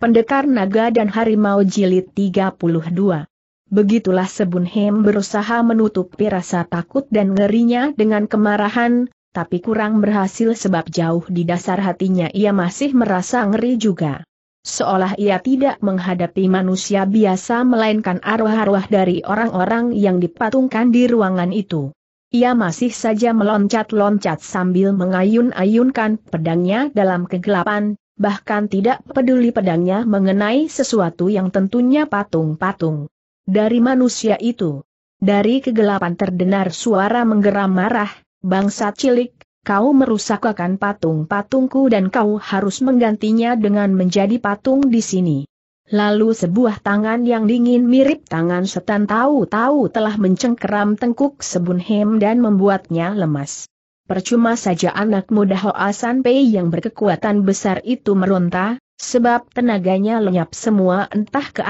Pendekar Naga dan Harimau Jilid 32 Begitulah Sebun Hem berusaha menutupi rasa takut dan ngerinya dengan kemarahan, tapi kurang berhasil sebab jauh di dasar hatinya ia masih merasa ngeri juga. Seolah ia tidak menghadapi manusia biasa melainkan arwah-arwah dari orang-orang yang dipatungkan di ruangan itu. Ia masih saja meloncat-loncat sambil mengayun-ayunkan pedangnya dalam kegelapan, bahkan tidak peduli pedangnya mengenai sesuatu yang tentunya patung-patung. Dari manusia itu. Dari kegelapan terdengar suara menggeram marah, bangsa cilik, kau merusakkan patung-patungku dan kau harus menggantinya dengan menjadi patung di sini. Lalu sebuah tangan yang dingin mirip tangan setan tahu-tahu telah mencengkeram tengkuk Sebunhem dan membuatnya lemas percuma saja anak muda Hoa San Pei yang berkekuatan besar itu meronta, sebab tenaganya lenyap semua entah ke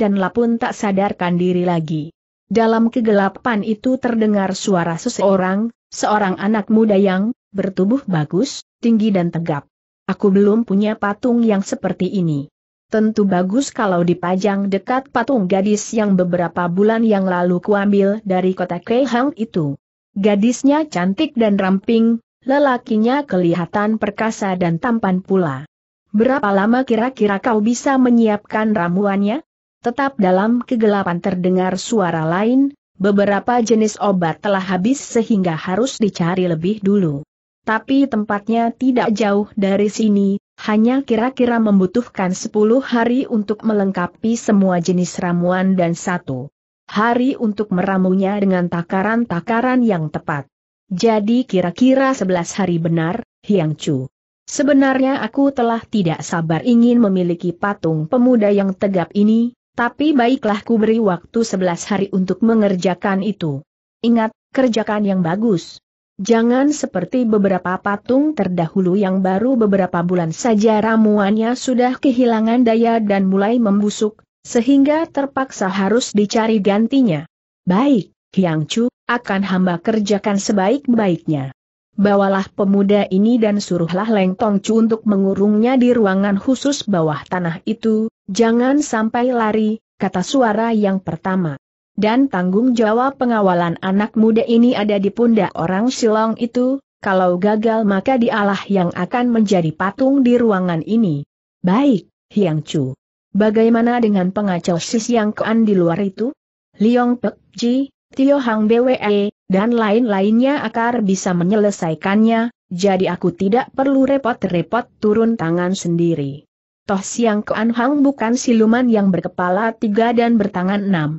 dan lapun tak sadarkan diri lagi. Dalam kegelapan itu terdengar suara seseorang, seorang anak muda yang bertubuh bagus, tinggi dan tegap. Aku belum punya patung yang seperti ini. Tentu bagus kalau dipajang dekat patung gadis yang beberapa bulan yang lalu kuambil dari kota Kehang itu. Gadisnya cantik dan ramping, lelakinya kelihatan perkasa dan tampan pula. Berapa lama kira-kira kau bisa menyiapkan ramuannya? Tetap dalam kegelapan terdengar suara lain, beberapa jenis obat telah habis sehingga harus dicari lebih dulu. Tapi tempatnya tidak jauh dari sini, hanya kira-kira membutuhkan 10 hari untuk melengkapi semua jenis ramuan dan satu hari untuk meramunya dengan takaran-takaran yang tepat. Jadi kira-kira 11 hari benar, Hiang Chu. Sebenarnya aku telah tidak sabar ingin memiliki patung pemuda yang tegap ini, tapi baiklah ku beri waktu 11 hari untuk mengerjakan itu. Ingat, kerjakan yang bagus. Jangan seperti beberapa patung terdahulu yang baru beberapa bulan saja ramuannya sudah kehilangan daya dan mulai membusuk, sehingga terpaksa harus dicari gantinya. Baik, Hyang Chu, akan hamba kerjakan sebaik-baiknya. Bawalah pemuda ini dan suruhlah Leng Tong Chu untuk mengurungnya di ruangan khusus bawah tanah itu, jangan sampai lari, kata suara yang pertama. Dan tanggung jawab pengawalan anak muda ini ada di pundak orang Silong itu, kalau gagal maka dialah yang akan menjadi patung di ruangan ini. Baik, Hyang Chu. Bagaimana dengan pengacau Yang Kean di luar itu? Liong Pek Ji, Tio Hang BWE, e, dan lain-lainnya akar bisa menyelesaikannya, jadi aku tidak perlu repot-repot turun tangan sendiri. Toh Siang Kean Hang bukan siluman yang berkepala tiga dan bertangan enam.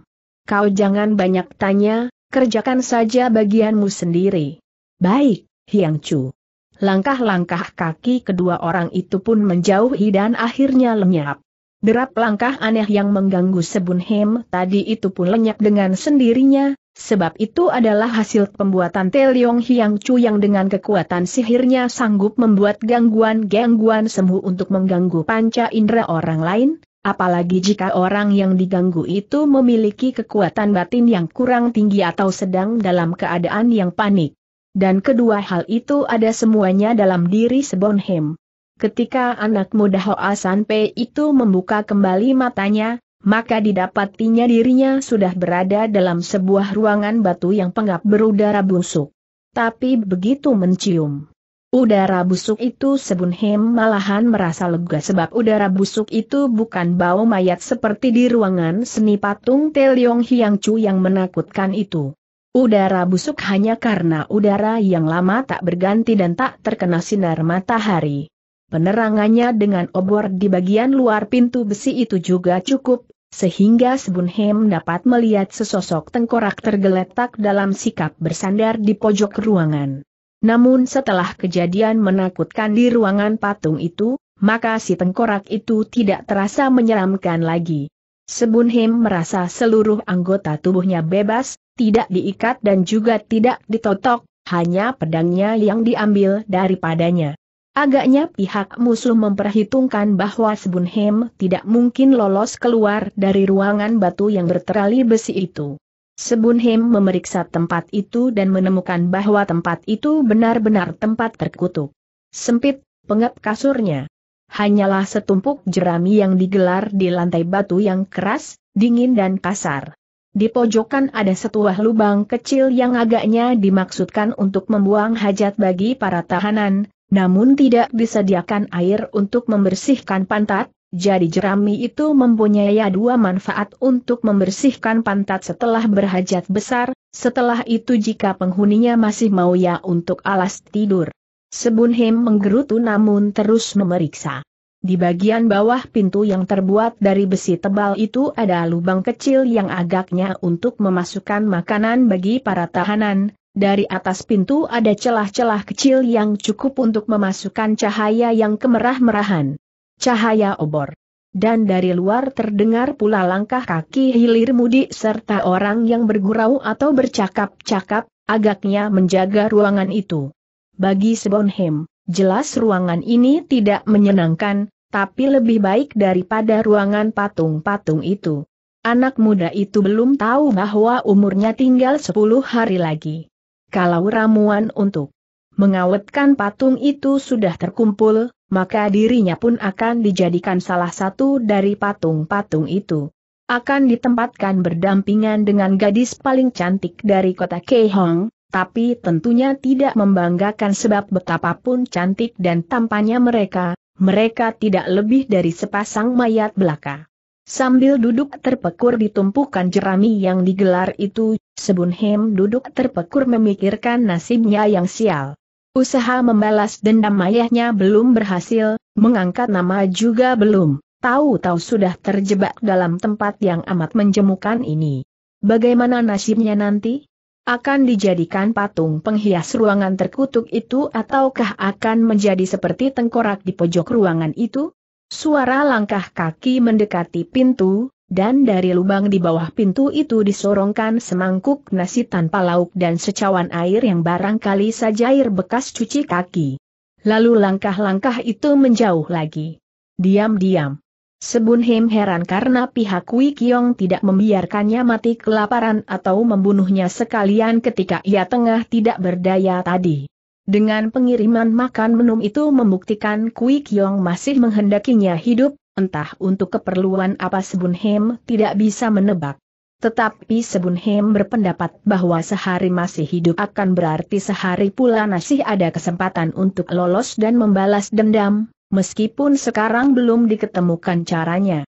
Kau jangan banyak tanya, kerjakan saja bagianmu sendiri. Baik, Hiang Chu. Langkah-langkah kaki kedua orang itu pun menjauhi dan akhirnya lenyap. Derap langkah aneh yang mengganggu Sebun Hem tadi itu pun lenyap dengan sendirinya, sebab itu adalah hasil pembuatan Teliong Hiang Chu yang dengan kekuatan sihirnya sanggup membuat gangguan-gangguan semu untuk mengganggu panca indera orang lain, apalagi jika orang yang diganggu itu memiliki kekuatan batin yang kurang tinggi atau sedang dalam keadaan yang panik. Dan kedua hal itu ada semuanya dalam diri Hem. Ketika anak muda Hoa P itu membuka kembali matanya, maka didapatinya dirinya sudah berada dalam sebuah ruangan batu yang pengap berudara busuk. Tapi begitu mencium Udara busuk itu Sebun Hem malahan merasa lega sebab udara busuk itu bukan bau mayat seperti di ruangan seni patung Teliong Hiang Chu yang menakutkan itu. Udara busuk hanya karena udara yang lama tak berganti dan tak terkena sinar matahari. Penerangannya dengan obor di bagian luar pintu besi itu juga cukup, sehingga Sebunhem dapat melihat sesosok tengkorak tergeletak dalam sikap bersandar di pojok ruangan. Namun setelah kejadian menakutkan di ruangan patung itu, maka si tengkorak itu tidak terasa menyeramkan lagi. Sebunhem merasa seluruh anggota tubuhnya bebas, tidak diikat dan juga tidak ditotok, hanya pedangnya yang diambil daripadanya. Agaknya pihak musuh memperhitungkan bahwa Sebunhem tidak mungkin lolos keluar dari ruangan batu yang berterali besi itu. Sebunhem memeriksa tempat itu dan menemukan bahwa tempat itu benar-benar tempat terkutuk. Sempit, pengap kasurnya. Hanyalah setumpuk jerami yang digelar di lantai batu yang keras, dingin dan kasar. Di pojokan ada setuah lubang kecil yang agaknya dimaksudkan untuk membuang hajat bagi para tahanan, namun tidak disediakan air untuk membersihkan pantat, jadi jerami itu mempunyai dua manfaat untuk membersihkan pantat setelah berhajat besar, setelah itu jika penghuninya masih mau ya untuk alas tidur. Sebunhem menggerutu namun terus memeriksa. Di bagian bawah pintu yang terbuat dari besi tebal itu ada lubang kecil yang agaknya untuk memasukkan makanan bagi para tahanan, dari atas pintu ada celah-celah kecil yang cukup untuk memasukkan cahaya yang kemerah-merahan. Cahaya obor. Dan dari luar terdengar pula langkah kaki hilir mudik serta orang yang bergurau atau bercakap-cakap, agaknya menjaga ruangan itu. Bagi Sebonhem, jelas ruangan ini tidak menyenangkan, tapi lebih baik daripada ruangan patung-patung itu. Anak muda itu belum tahu bahwa umurnya tinggal 10 hari lagi. Kalau ramuan untuk mengawetkan patung itu sudah terkumpul, maka dirinya pun akan dijadikan salah satu dari patung-patung itu. Akan ditempatkan berdampingan dengan gadis paling cantik dari kota Keihong, tapi tentunya tidak membanggakan sebab betapapun cantik dan tampannya mereka, mereka tidak lebih dari sepasang mayat belaka. Sambil duduk terpekur di tumpukan jerami yang digelar itu, Hem duduk terpekur memikirkan nasibnya yang sial. Usaha membalas dendam ayahnya belum berhasil, mengangkat nama juga belum, tahu-tahu sudah terjebak dalam tempat yang amat menjemukan ini. Bagaimana nasibnya nanti? Akan dijadikan patung penghias ruangan terkutuk itu ataukah akan menjadi seperti tengkorak di pojok ruangan itu? Suara langkah kaki mendekati pintu, dan dari lubang di bawah pintu itu disorongkan semangkuk nasi tanpa lauk dan secawan air yang barangkali saja air bekas cuci kaki. Lalu langkah-langkah itu menjauh lagi. Diam-diam. Sebun Hem heran karena pihak Wei Kiong tidak membiarkannya mati kelaparan atau membunuhnya sekalian ketika ia tengah tidak berdaya tadi. Dengan pengiriman makan minum itu membuktikan Kui Kiong masih menghendakinya hidup, entah untuk keperluan apa Sebun Hem tidak bisa menebak. Tetapi Sebun Hem berpendapat bahwa sehari masih hidup akan berarti sehari pula masih ada kesempatan untuk lolos dan membalas dendam, meskipun sekarang belum diketemukan caranya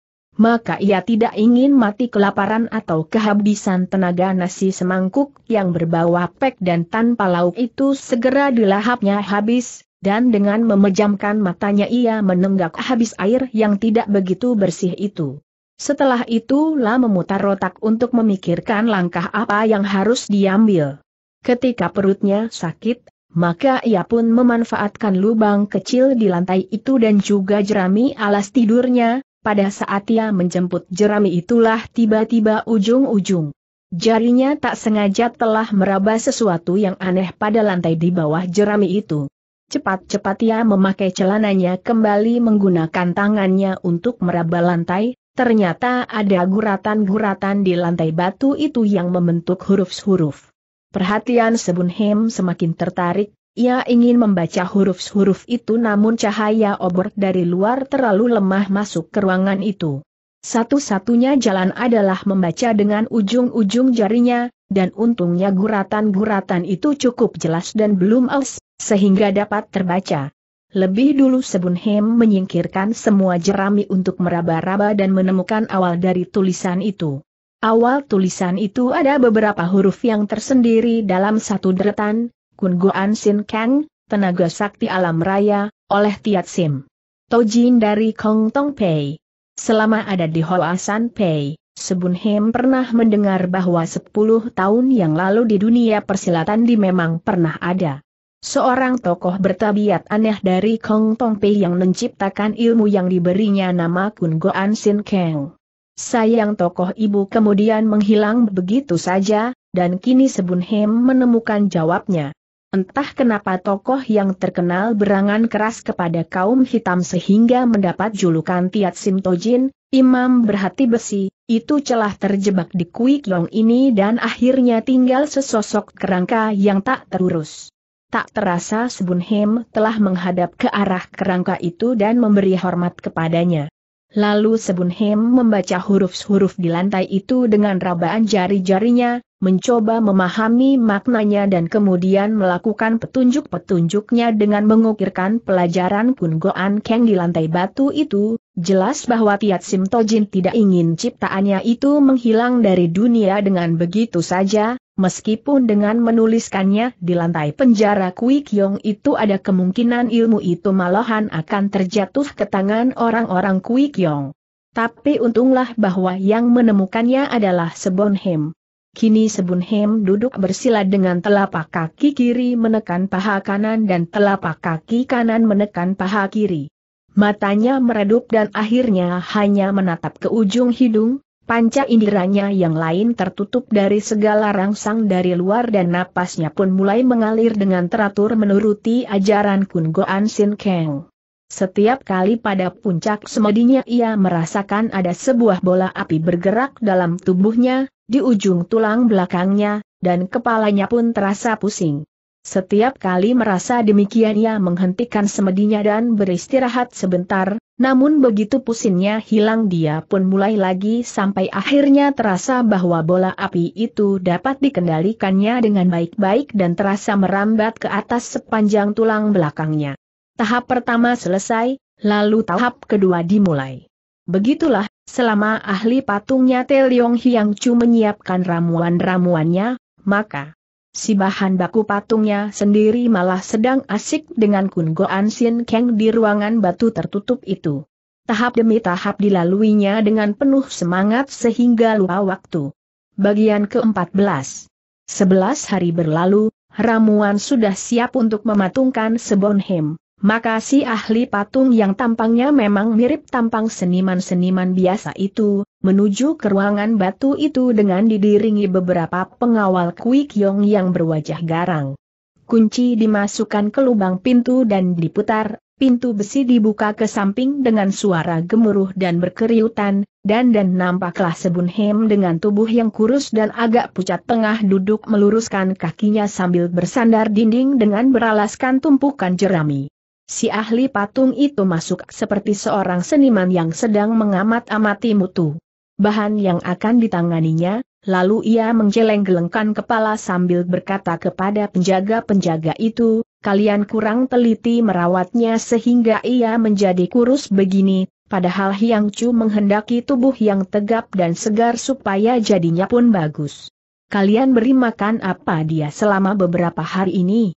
maka ia tidak ingin mati kelaparan atau kehabisan tenaga nasi semangkuk yang berbau pek dan tanpa lauk itu segera dilahapnya habis, dan dengan memejamkan matanya ia menenggak habis air yang tidak begitu bersih itu. Setelah itu itulah memutar otak untuk memikirkan langkah apa yang harus diambil. Ketika perutnya sakit, maka ia pun memanfaatkan lubang kecil di lantai itu dan juga jerami alas tidurnya, pada saat ia menjemput jerami itulah tiba-tiba ujung-ujung. Jarinya tak sengaja telah meraba sesuatu yang aneh pada lantai di bawah jerami itu. Cepat-cepat ia memakai celananya kembali menggunakan tangannya untuk meraba lantai, ternyata ada guratan-guratan di lantai batu itu yang membentuk huruf-huruf. Perhatian Sebun Hem semakin tertarik, ia ingin membaca huruf-huruf itu namun cahaya obor dari luar terlalu lemah masuk ke ruangan itu. Satu-satunya jalan adalah membaca dengan ujung-ujung jarinya, dan untungnya guratan-guratan itu cukup jelas dan belum aus, sehingga dapat terbaca. Lebih dulu Sebun Hem menyingkirkan semua jerami untuk meraba-raba dan menemukan awal dari tulisan itu. Awal tulisan itu ada beberapa huruf yang tersendiri dalam satu deretan, Kun Goan Sin Kang, tenaga sakti alam raya, oleh Tiat Sim. Tojin dari Kong Tong Pei. Selama ada di Hoa San Pei, Sebun Hem pernah mendengar bahwa 10 tahun yang lalu di dunia persilatan di memang pernah ada. Seorang tokoh bertabiat aneh dari Kong Tong Pei yang menciptakan ilmu yang diberinya nama Kun Goan Sin Kang. Sayang tokoh ibu kemudian menghilang begitu saja, dan kini Sebun Hem menemukan jawabnya. Entah kenapa tokoh yang terkenal berangan keras kepada kaum hitam sehingga mendapat julukan Tiat Simtojin, Imam berhati besi, itu celah terjebak di Kui Kiong ini dan akhirnya tinggal sesosok kerangka yang tak terurus. Tak terasa Sebunhem telah menghadap ke arah kerangka itu dan memberi hormat kepadanya. Lalu Sebunhem membaca huruf-huruf di lantai itu dengan rabaan jari-jarinya, mencoba memahami maknanya dan kemudian melakukan petunjuk-petunjuknya dengan mengukirkan pelajaran Kun Goan Keng di lantai batu itu, jelas bahwa Tiat Sim Tojin tidak ingin ciptaannya itu menghilang dari dunia dengan begitu saja, Meskipun dengan menuliskannya di lantai penjara Kui Kyong itu ada kemungkinan ilmu itu malahan akan terjatuh ke tangan orang-orang Kui Kyong. Tapi untunglah bahwa yang menemukannya adalah Sebonhem. Kini Hem duduk bersila dengan telapak kaki kiri menekan paha kanan dan telapak kaki kanan menekan paha kiri. Matanya meredup dan akhirnya hanya menatap ke ujung hidung, panca indiranya yang lain tertutup dari segala rangsang dari luar dan napasnya pun mulai mengalir dengan teratur menuruti ajaran Kun Goan Sin Keng. Setiap kali pada puncak semedinya ia merasakan ada sebuah bola api bergerak dalam tubuhnya, di ujung tulang belakangnya, dan kepalanya pun terasa pusing. Setiap kali merasa demikian ia menghentikan semedinya dan beristirahat sebentar, namun begitu pusingnya hilang dia pun mulai lagi sampai akhirnya terasa bahwa bola api itu dapat dikendalikannya dengan baik-baik dan terasa merambat ke atas sepanjang tulang belakangnya. Tahap pertama selesai, lalu tahap kedua dimulai. Begitulah, selama ahli patungnya Leong Hiang Chu menyiapkan ramuan-ramuannya, maka si bahan baku patungnya sendiri malah sedang asik dengan Kun An Sin Kang di ruangan batu tertutup itu. Tahap demi tahap dilaluinya dengan penuh semangat sehingga lupa waktu. Bagian ke-14 Sebelas hari berlalu, ramuan sudah siap untuk mematungkan Sebonhem maka si ahli patung yang tampangnya memang mirip tampang seniman-seniman biasa itu, menuju ke ruangan batu itu dengan didiringi beberapa pengawal Kui Kyong yang berwajah garang. Kunci dimasukkan ke lubang pintu dan diputar, pintu besi dibuka ke samping dengan suara gemuruh dan berkeriutan, dan dan nampaklah Sebun Hem dengan tubuh yang kurus dan agak pucat tengah duduk meluruskan kakinya sambil bersandar dinding dengan beralaskan tumpukan jerami. Si ahli patung itu masuk seperti seorang seniman yang sedang mengamat-amati mutu. Bahan yang akan ditanganinya, lalu ia menggeleng-gelengkan kepala sambil berkata kepada penjaga-penjaga itu, kalian kurang teliti merawatnya sehingga ia menjadi kurus begini, padahal Hyang Chu menghendaki tubuh yang tegap dan segar supaya jadinya pun bagus. Kalian beri makan apa dia selama beberapa hari ini?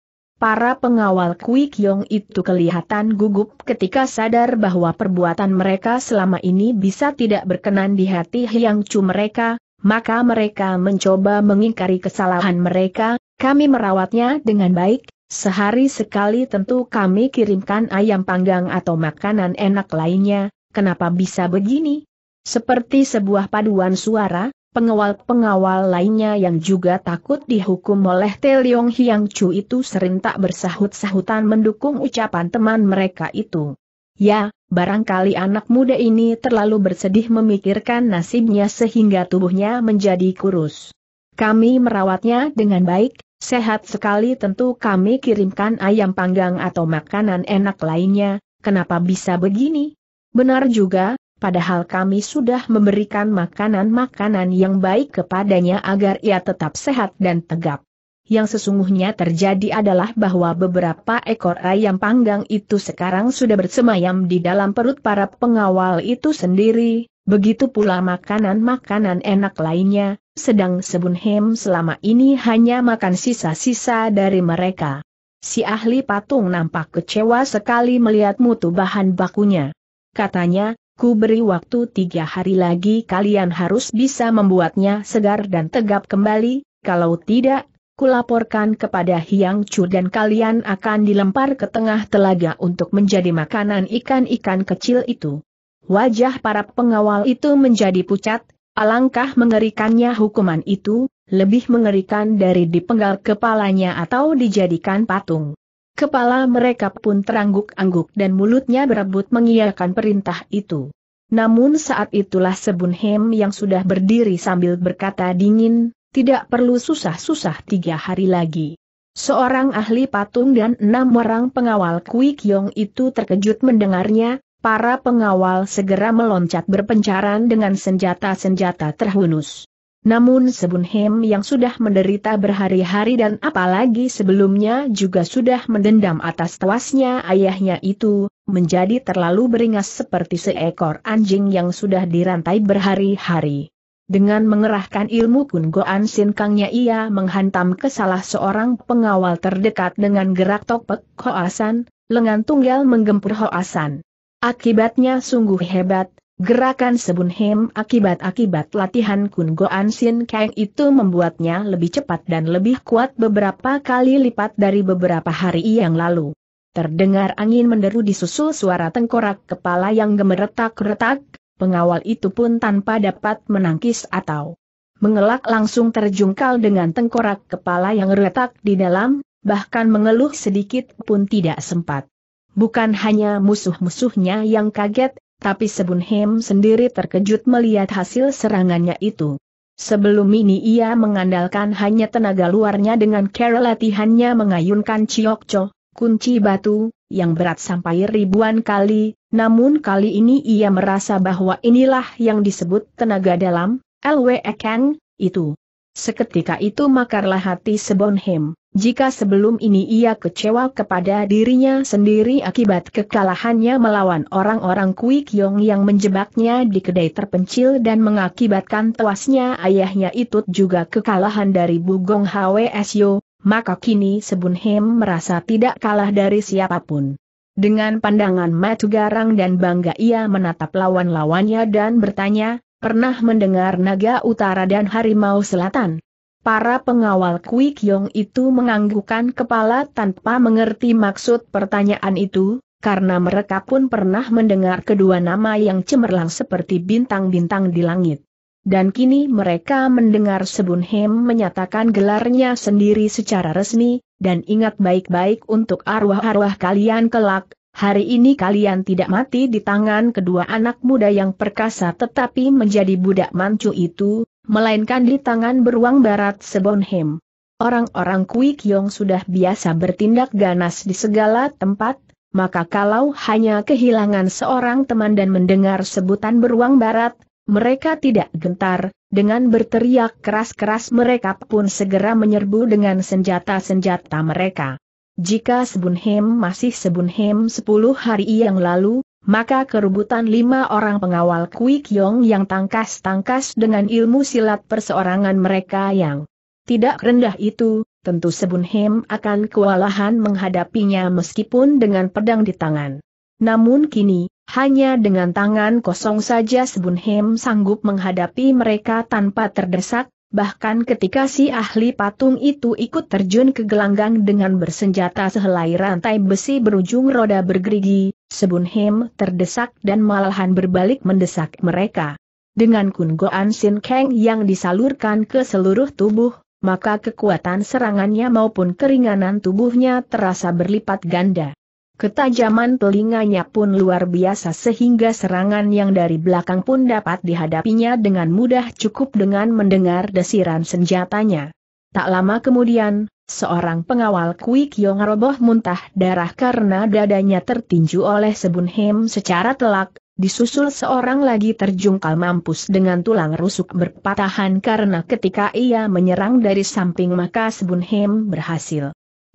Para pengawal Kui Kiong itu kelihatan gugup ketika sadar bahwa perbuatan mereka selama ini bisa tidak berkenan di hati Hyang Chu mereka, maka mereka mencoba mengingkari kesalahan mereka, kami merawatnya dengan baik, sehari sekali tentu kami kirimkan ayam panggang atau makanan enak lainnya, kenapa bisa begini? Seperti sebuah paduan suara, Pengawal-pengawal lainnya yang juga takut dihukum oleh Te Leong Hiang Chu itu serentak bersahut-sahutan mendukung ucapan teman mereka itu. Ya, barangkali anak muda ini terlalu bersedih memikirkan nasibnya sehingga tubuhnya menjadi kurus. Kami merawatnya dengan baik, sehat sekali tentu kami kirimkan ayam panggang atau makanan enak lainnya, kenapa bisa begini? Benar juga, padahal kami sudah memberikan makanan-makanan yang baik kepadanya agar ia tetap sehat dan tegap. Yang sesungguhnya terjadi adalah bahwa beberapa ekor ayam panggang itu sekarang sudah bersemayam di dalam perut para pengawal itu sendiri, begitu pula makanan-makanan enak lainnya, sedang Sebun Hem selama ini hanya makan sisa-sisa dari mereka. Si ahli patung nampak kecewa sekali melihat mutu bahan bakunya. Katanya, Ku beri waktu tiga hari lagi kalian harus bisa membuatnya segar dan tegap kembali, kalau tidak, kulaporkan kepada Hyang Chu dan kalian akan dilempar ke tengah telaga untuk menjadi makanan ikan-ikan kecil itu. Wajah para pengawal itu menjadi pucat, alangkah mengerikannya hukuman itu, lebih mengerikan dari dipenggal kepalanya atau dijadikan patung. Kepala mereka pun terangguk-angguk dan mulutnya berebut mengiyakan perintah itu. Namun saat itulah Sebun Hem yang sudah berdiri sambil berkata dingin, tidak perlu susah-susah tiga hari lagi. Seorang ahli patung dan enam orang pengawal Kui Kyong itu terkejut mendengarnya, para pengawal segera meloncat berpencaran dengan senjata-senjata terhunus. Namun Hem yang sudah menderita berhari-hari dan apalagi sebelumnya juga sudah mendendam atas tewasnya ayahnya itu, menjadi terlalu beringas seperti seekor anjing yang sudah dirantai berhari-hari. Dengan mengerahkan ilmu Kun Goan Sin Kangnya ia menghantam ke salah seorang pengawal terdekat dengan gerak topek Hoasan, lengan tunggal menggempur Hoasan. Akibatnya sungguh hebat, Gerakan Sebun Hem akibat-akibat latihan Kun Goan Sin Kang itu membuatnya lebih cepat dan lebih kuat beberapa kali lipat dari beberapa hari yang lalu. Terdengar angin menderu disusul suara tengkorak kepala yang gemeretak-retak, pengawal itu pun tanpa dapat menangkis atau mengelak langsung terjungkal dengan tengkorak kepala yang retak di dalam, bahkan mengeluh sedikit pun tidak sempat. Bukan hanya musuh-musuhnya yang kaget, tapi Sebun Hem sendiri terkejut melihat hasil serangannya itu. Sebelum ini ia mengandalkan hanya tenaga luarnya dengan cara latihannya mengayunkan ciokco, kunci batu, yang berat sampai ribuan kali, namun kali ini ia merasa bahwa inilah yang disebut tenaga dalam, LWE Kang, itu. Seketika itu makarlah hati Hem. Jika sebelum ini ia kecewa kepada dirinya sendiri akibat kekalahannya melawan orang-orang Kui Kyong yang menjebaknya di kedai terpencil dan mengakibatkan tewasnya ayahnya itu juga kekalahan dari Bugong Sio, maka kini Sebun Hem merasa tidak kalah dari siapapun. Dengan pandangan matu garang dan bangga ia menatap lawan-lawannya dan bertanya, pernah mendengar naga utara dan harimau selatan? Para pengawal Kui Kyong itu menganggukkan kepala tanpa mengerti maksud pertanyaan itu, karena mereka pun pernah mendengar kedua nama yang cemerlang seperti bintang-bintang di langit. Dan kini mereka mendengar Sebun Hem menyatakan gelarnya sendiri secara resmi, dan ingat baik-baik untuk arwah-arwah kalian kelak, Hari ini kalian tidak mati di tangan kedua anak muda yang perkasa tetapi menjadi budak mancu itu, melainkan di tangan beruang barat Sebonhem. Orang-orang Kui Kiong sudah biasa bertindak ganas di segala tempat, maka kalau hanya kehilangan seorang teman dan mendengar sebutan beruang barat, mereka tidak gentar, dengan berteriak keras-keras mereka pun segera menyerbu dengan senjata-senjata mereka. Jika Sebunhem masih Sebunhem sepuluh hari yang lalu, maka kerubutan lima orang pengawal Kui Kiong yang tangkas-tangkas dengan ilmu silat perseorangan mereka yang tidak rendah itu, tentu Sebunhem akan kewalahan menghadapinya meskipun dengan pedang di tangan. Namun kini, hanya dengan tangan kosong saja Sebunhem sanggup menghadapi mereka tanpa terdesak, bahkan ketika si ahli patung itu ikut terjun ke gelanggang dengan bersenjata sehelai rantai besi berujung roda bergerigi, Sebunhem terdesak dan malahan berbalik mendesak mereka. Dengan Goan Sin Kang yang disalurkan ke seluruh tubuh, maka kekuatan serangannya maupun keringanan tubuhnya terasa berlipat ganda. Ketajaman telinganya pun luar biasa sehingga serangan yang dari belakang pun dapat dihadapinya dengan mudah cukup dengan mendengar desiran senjatanya. Tak lama kemudian, seorang pengawal Kui Kiong roboh muntah darah karena dadanya tertinju oleh Sebun Hem secara telak, disusul seorang lagi terjungkal mampus dengan tulang rusuk berpatahan karena ketika ia menyerang dari samping maka Sebun Hem berhasil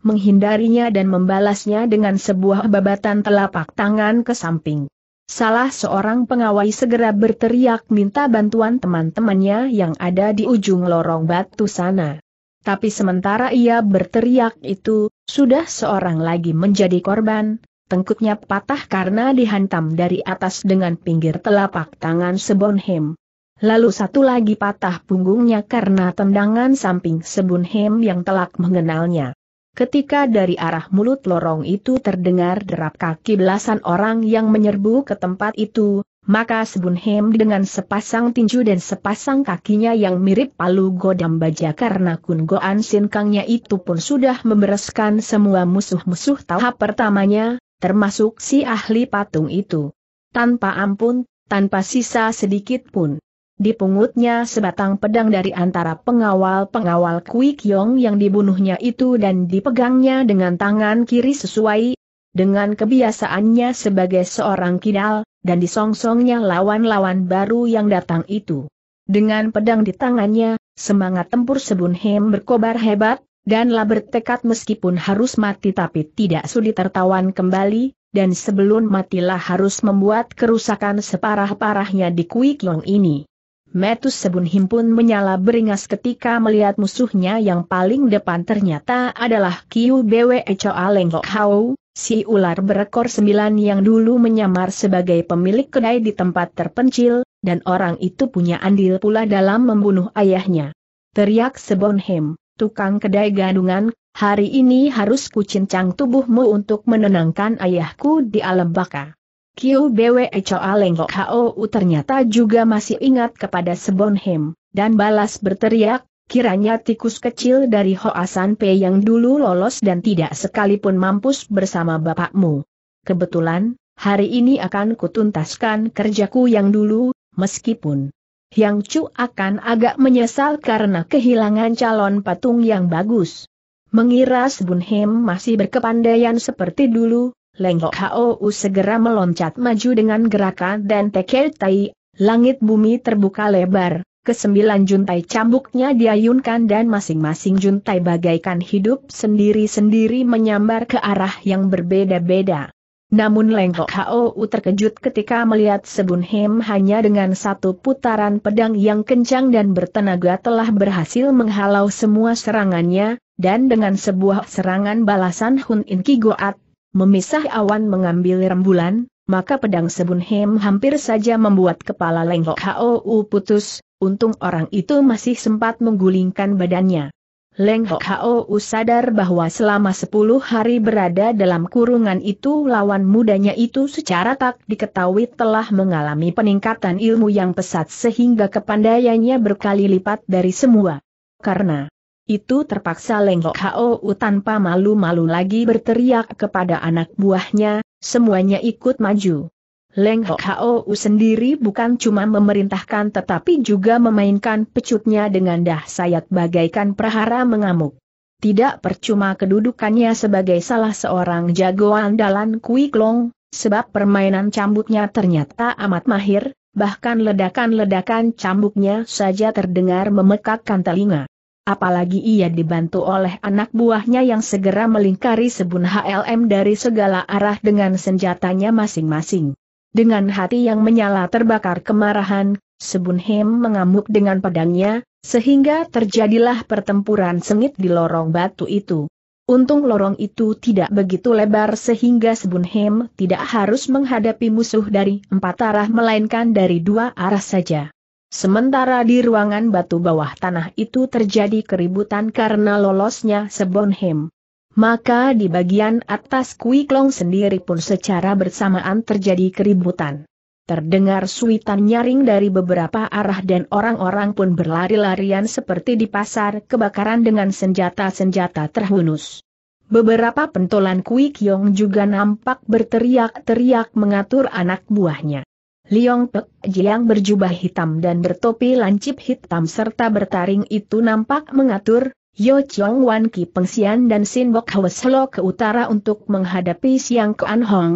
menghindarinya dan membalasnya dengan sebuah babatan telapak tangan ke samping. Salah seorang pengawai segera berteriak minta bantuan teman-temannya yang ada di ujung lorong batu sana. Tapi sementara ia berteriak itu, sudah seorang lagi menjadi korban, tengkuknya patah karena dihantam dari atas dengan pinggir telapak tangan Sebonhem. Lalu satu lagi patah punggungnya karena tendangan samping Sebonhem yang telak mengenalnya. Ketika dari arah mulut lorong itu terdengar derap kaki belasan orang yang menyerbu ke tempat itu, maka Sebunhem dengan sepasang tinju dan sepasang kakinya yang mirip palu godam baja karena Kun Goan Sinkangnya itu pun sudah membereskan semua musuh-musuh tahap pertamanya, termasuk si ahli patung itu. Tanpa ampun, tanpa sisa sedikit pun. Di dipungutnya sebatang pedang dari antara pengawal-pengawal Kui Kiong yang dibunuhnya itu dan dipegangnya dengan tangan kiri sesuai dengan kebiasaannya sebagai seorang kidal, dan disongsongnya lawan-lawan baru yang datang itu. Dengan pedang di tangannya, semangat tempur Sebun Hem berkobar hebat, danlah bertekad meskipun harus mati tapi tidak sulit tertawan kembali, dan sebelum matilah harus membuat kerusakan separah-parahnya di Kui Kiong ini. Metus Sebun Himpun menyala beringas ketika melihat musuhnya yang paling depan ternyata adalah Kiu Bwe Choa Lengok Hau, si ular berekor sembilan yang dulu menyamar sebagai pemilik kedai di tempat terpencil, dan orang itu punya andil pula dalam membunuh ayahnya. Teriak Him, tukang kedai gadungan, hari ini harus kucincang tubuhmu untuk menenangkan ayahku di alam baka. Kiu Bwe Choa Leng Hou ternyata juga masih ingat kepada Sebonhem, dan balas berteriak, kiranya tikus kecil dari hoasan San yang dulu lolos dan tidak sekalipun mampus bersama bapakmu. Kebetulan, hari ini akan kutuntaskan kerjaku yang dulu, meskipun Yang Chu akan agak menyesal karena kehilangan calon patung yang bagus. Mengira Sebonhem masih berkepandaian seperti dulu, Lengok Hou segera meloncat maju dengan gerakan dan tekel tai, langit bumi terbuka lebar, kesembilan juntai cambuknya diayunkan dan masing-masing juntai bagaikan hidup sendiri-sendiri menyambar ke arah yang berbeda-beda. Namun Lenggok Hou terkejut ketika melihat Sebun Hem hanya dengan satu putaran pedang yang kencang dan bertenaga telah berhasil menghalau semua serangannya, dan dengan sebuah serangan balasan Hun In Kigoat memisah awan mengambil rembulan, maka pedang Sebun Hem hampir saja membuat kepala Lengkok Hou putus, untung orang itu masih sempat menggulingkan badannya. Leng Hou sadar bahwa selama 10 hari berada dalam kurungan itu lawan mudanya itu secara tak diketahui telah mengalami peningkatan ilmu yang pesat sehingga kepandaiannya berkali lipat dari semua. Karena itu terpaksa Leng Hou tanpa malu-malu lagi berteriak kepada anak buahnya, semuanya ikut maju. Leng Hou sendiri bukan cuma memerintahkan tetapi juga memainkan pecutnya dengan dahsyat bagaikan prahara mengamuk. Tidak percuma kedudukannya sebagai salah seorang jagoan dalam kuiklong, sebab permainan cambuknya ternyata amat mahir, bahkan ledakan-ledakan cambuknya saja terdengar memekakkan telinga apalagi ia dibantu oleh anak buahnya yang segera melingkari sebun HLM dari segala arah dengan senjatanya masing-masing. Dengan hati yang menyala terbakar kemarahan, Sebun Hem mengamuk dengan pedangnya, sehingga terjadilah pertempuran sengit di lorong batu itu. Untung lorong itu tidak begitu lebar sehingga Sebun Hem tidak harus menghadapi musuh dari empat arah melainkan dari dua arah saja. Sementara di ruangan batu bawah tanah itu terjadi keributan karena lolosnya Sebonhem. Maka di bagian atas Kuiklong sendiri pun secara bersamaan terjadi keributan. Terdengar suitan nyaring dari beberapa arah dan orang-orang pun berlari-larian seperti di pasar kebakaran dengan senjata-senjata terhunus. Beberapa pentolan Kui Kyong juga nampak berteriak-teriak mengatur anak buahnya. Liong Pek Jiang berjubah hitam dan bertopi lancip hitam serta bertaring itu nampak mengatur, Yo Chong Wan Ki Peng Pengsian dan Sin Bok Hweslo ke utara untuk menghadapi Siang Ke Kuan Hong,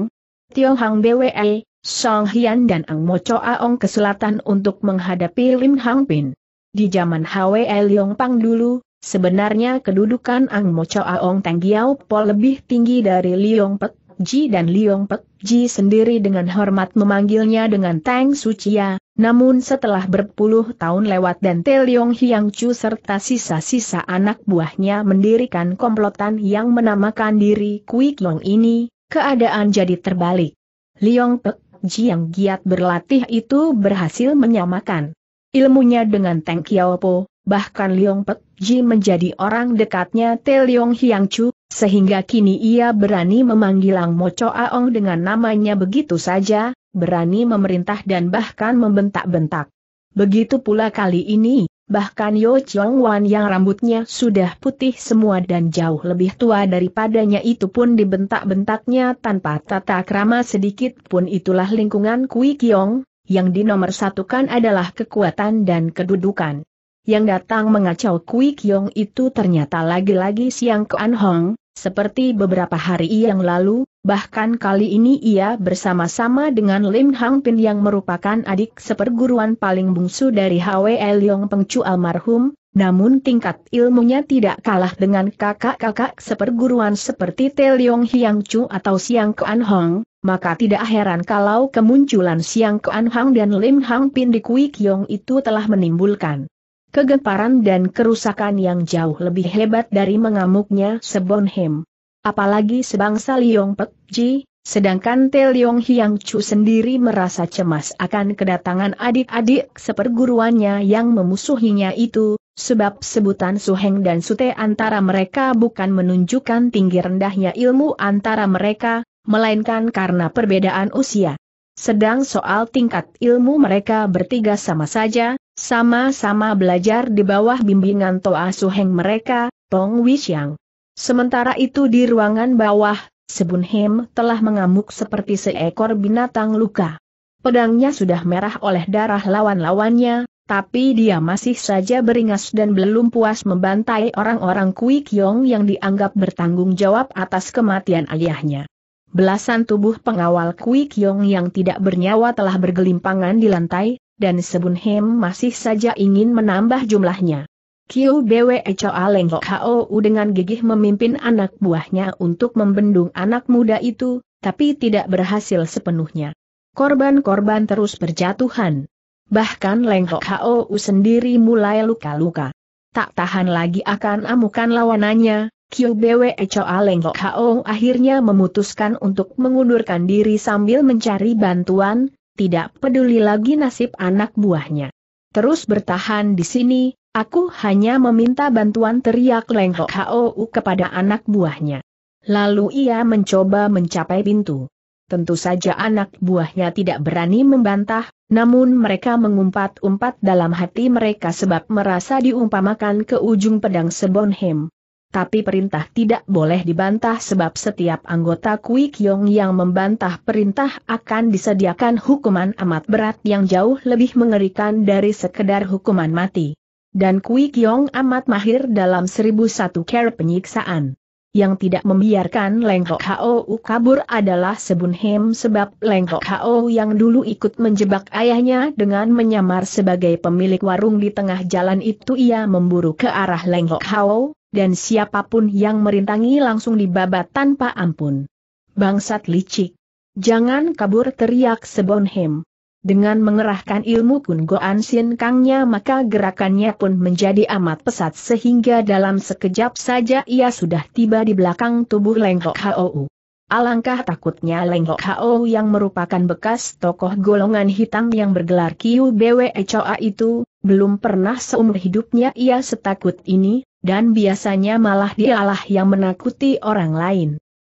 Tio Hang BWE, Song Hian dan Ang Mo Cho Aong ke selatan untuk menghadapi Lim Hang Pin. Di zaman Hwe Liong Pang dulu, sebenarnya kedudukan Ang Mo Cho Aong Tang Giau Po lebih tinggi dari Liong Pek Ji dan Liong Pek Ji sendiri dengan hormat memanggilnya dengan Tang Sucia, namun setelah berpuluh tahun lewat dan Te Liong Hiang Chu serta sisa-sisa anak buahnya mendirikan komplotan yang menamakan diri Kui Long ini, keadaan jadi terbalik. Liong Pek Ji yang giat berlatih itu berhasil menyamakan ilmunya dengan Tang Kiao Po, bahkan Liong Pek Ji menjadi orang dekatnya Te Liong Hiang Chu, sehingga kini ia berani memanggil Ang Mo Cho Aong dengan namanya begitu saja, berani memerintah dan bahkan membentak-bentak. Begitu pula kali ini, bahkan Yo Chong Wan yang rambutnya sudah putih semua dan jauh lebih tua daripadanya itu pun dibentak-bentaknya tanpa tata krama sedikit pun itulah lingkungan Kui Kiong, yang dinomorsatukan adalah kekuatan dan kedudukan yang datang mengacau Kui Kiong itu ternyata lagi-lagi Siang Kuan Hong, seperti beberapa hari yang lalu, bahkan kali ini ia bersama-sama dengan Lim Hang Pin yang merupakan adik seperguruan paling bungsu dari Hwe Leong Pengcu almarhum, namun tingkat ilmunya tidak kalah dengan kakak-kakak seperguruan seperti Te Leong Hiang Chu atau Siang Kuan Hong, maka tidak heran kalau kemunculan Siang Kuan Hang dan Lim Hang Pin di Kui Kiong itu telah menimbulkan kegemparan dan kerusakan yang jauh lebih hebat dari mengamuknya Sebonhem. Apalagi sebangsa Liong Pek Ji, sedangkan Te Liong Hiang Chu sendiri merasa cemas akan kedatangan adik-adik seperguruannya yang memusuhinya itu, sebab sebutan Suheng dan Sute antara mereka bukan menunjukkan tinggi rendahnya ilmu antara mereka, melainkan karena perbedaan usia. Sedang soal tingkat ilmu mereka bertiga sama saja, sama-sama belajar di bawah bimbingan Toa Suheng mereka, Tong Wixiang. Sementara itu di ruangan bawah, Sebun Hem telah mengamuk seperti seekor binatang luka. Pedangnya sudah merah oleh darah lawan-lawannya, tapi dia masih saja beringas dan belum puas membantai orang-orang Kui Kyong yang dianggap bertanggung jawab atas kematian ayahnya. Belasan tubuh pengawal Kui Kyong yang tidak bernyawa telah bergelimpangan di lantai, dan Hem masih saja ingin menambah jumlahnya. Kiu Bwe Choa Leng Hou dengan gigih memimpin anak buahnya untuk membendung anak muda itu, tapi tidak berhasil sepenuhnya. Korban-korban terus berjatuhan. Bahkan Leng Hou sendiri mulai luka-luka. Tak tahan lagi akan amukan lawanannya, Kiu Bwe Choa Leng Hou akhirnya memutuskan untuk mengundurkan diri sambil mencari bantuan, tidak peduli lagi nasib anak buahnya. Terus bertahan di sini, aku hanya meminta bantuan teriak lengkok Hou kepada anak buahnya. Lalu ia mencoba mencapai pintu. Tentu saja anak buahnya tidak berani membantah, namun mereka mengumpat-umpat dalam hati mereka sebab merasa diumpamakan ke ujung pedang Sebonhem tapi perintah tidak boleh dibantah sebab setiap anggota Kui Kiong yang membantah perintah akan disediakan hukuman amat berat yang jauh lebih mengerikan dari sekedar hukuman mati. Dan Kui Kiong amat mahir dalam seribu satu care penyiksaan. Yang tidak membiarkan Leng Hok Hao kabur adalah Sebun Hem sebab Leng Hok Hao yang dulu ikut menjebak ayahnya dengan menyamar sebagai pemilik warung di tengah jalan itu ia memburu ke arah Leng Hok Hao, dan siapapun yang merintangi langsung dibabat tanpa ampun. Bangsat licik. Jangan kabur teriak Sebonhem. Dengan mengerahkan ilmu Goan Sin Kangnya maka gerakannya pun menjadi amat pesat sehingga dalam sekejap saja ia sudah tiba di belakang tubuh lengkok Hou. Alangkah takutnya lengkok Hou yang merupakan bekas tokoh golongan hitam yang bergelar Kiu Bwe Choa itu, belum pernah seumur hidupnya ia setakut ini, dan biasanya malah dialah yang menakuti orang lain.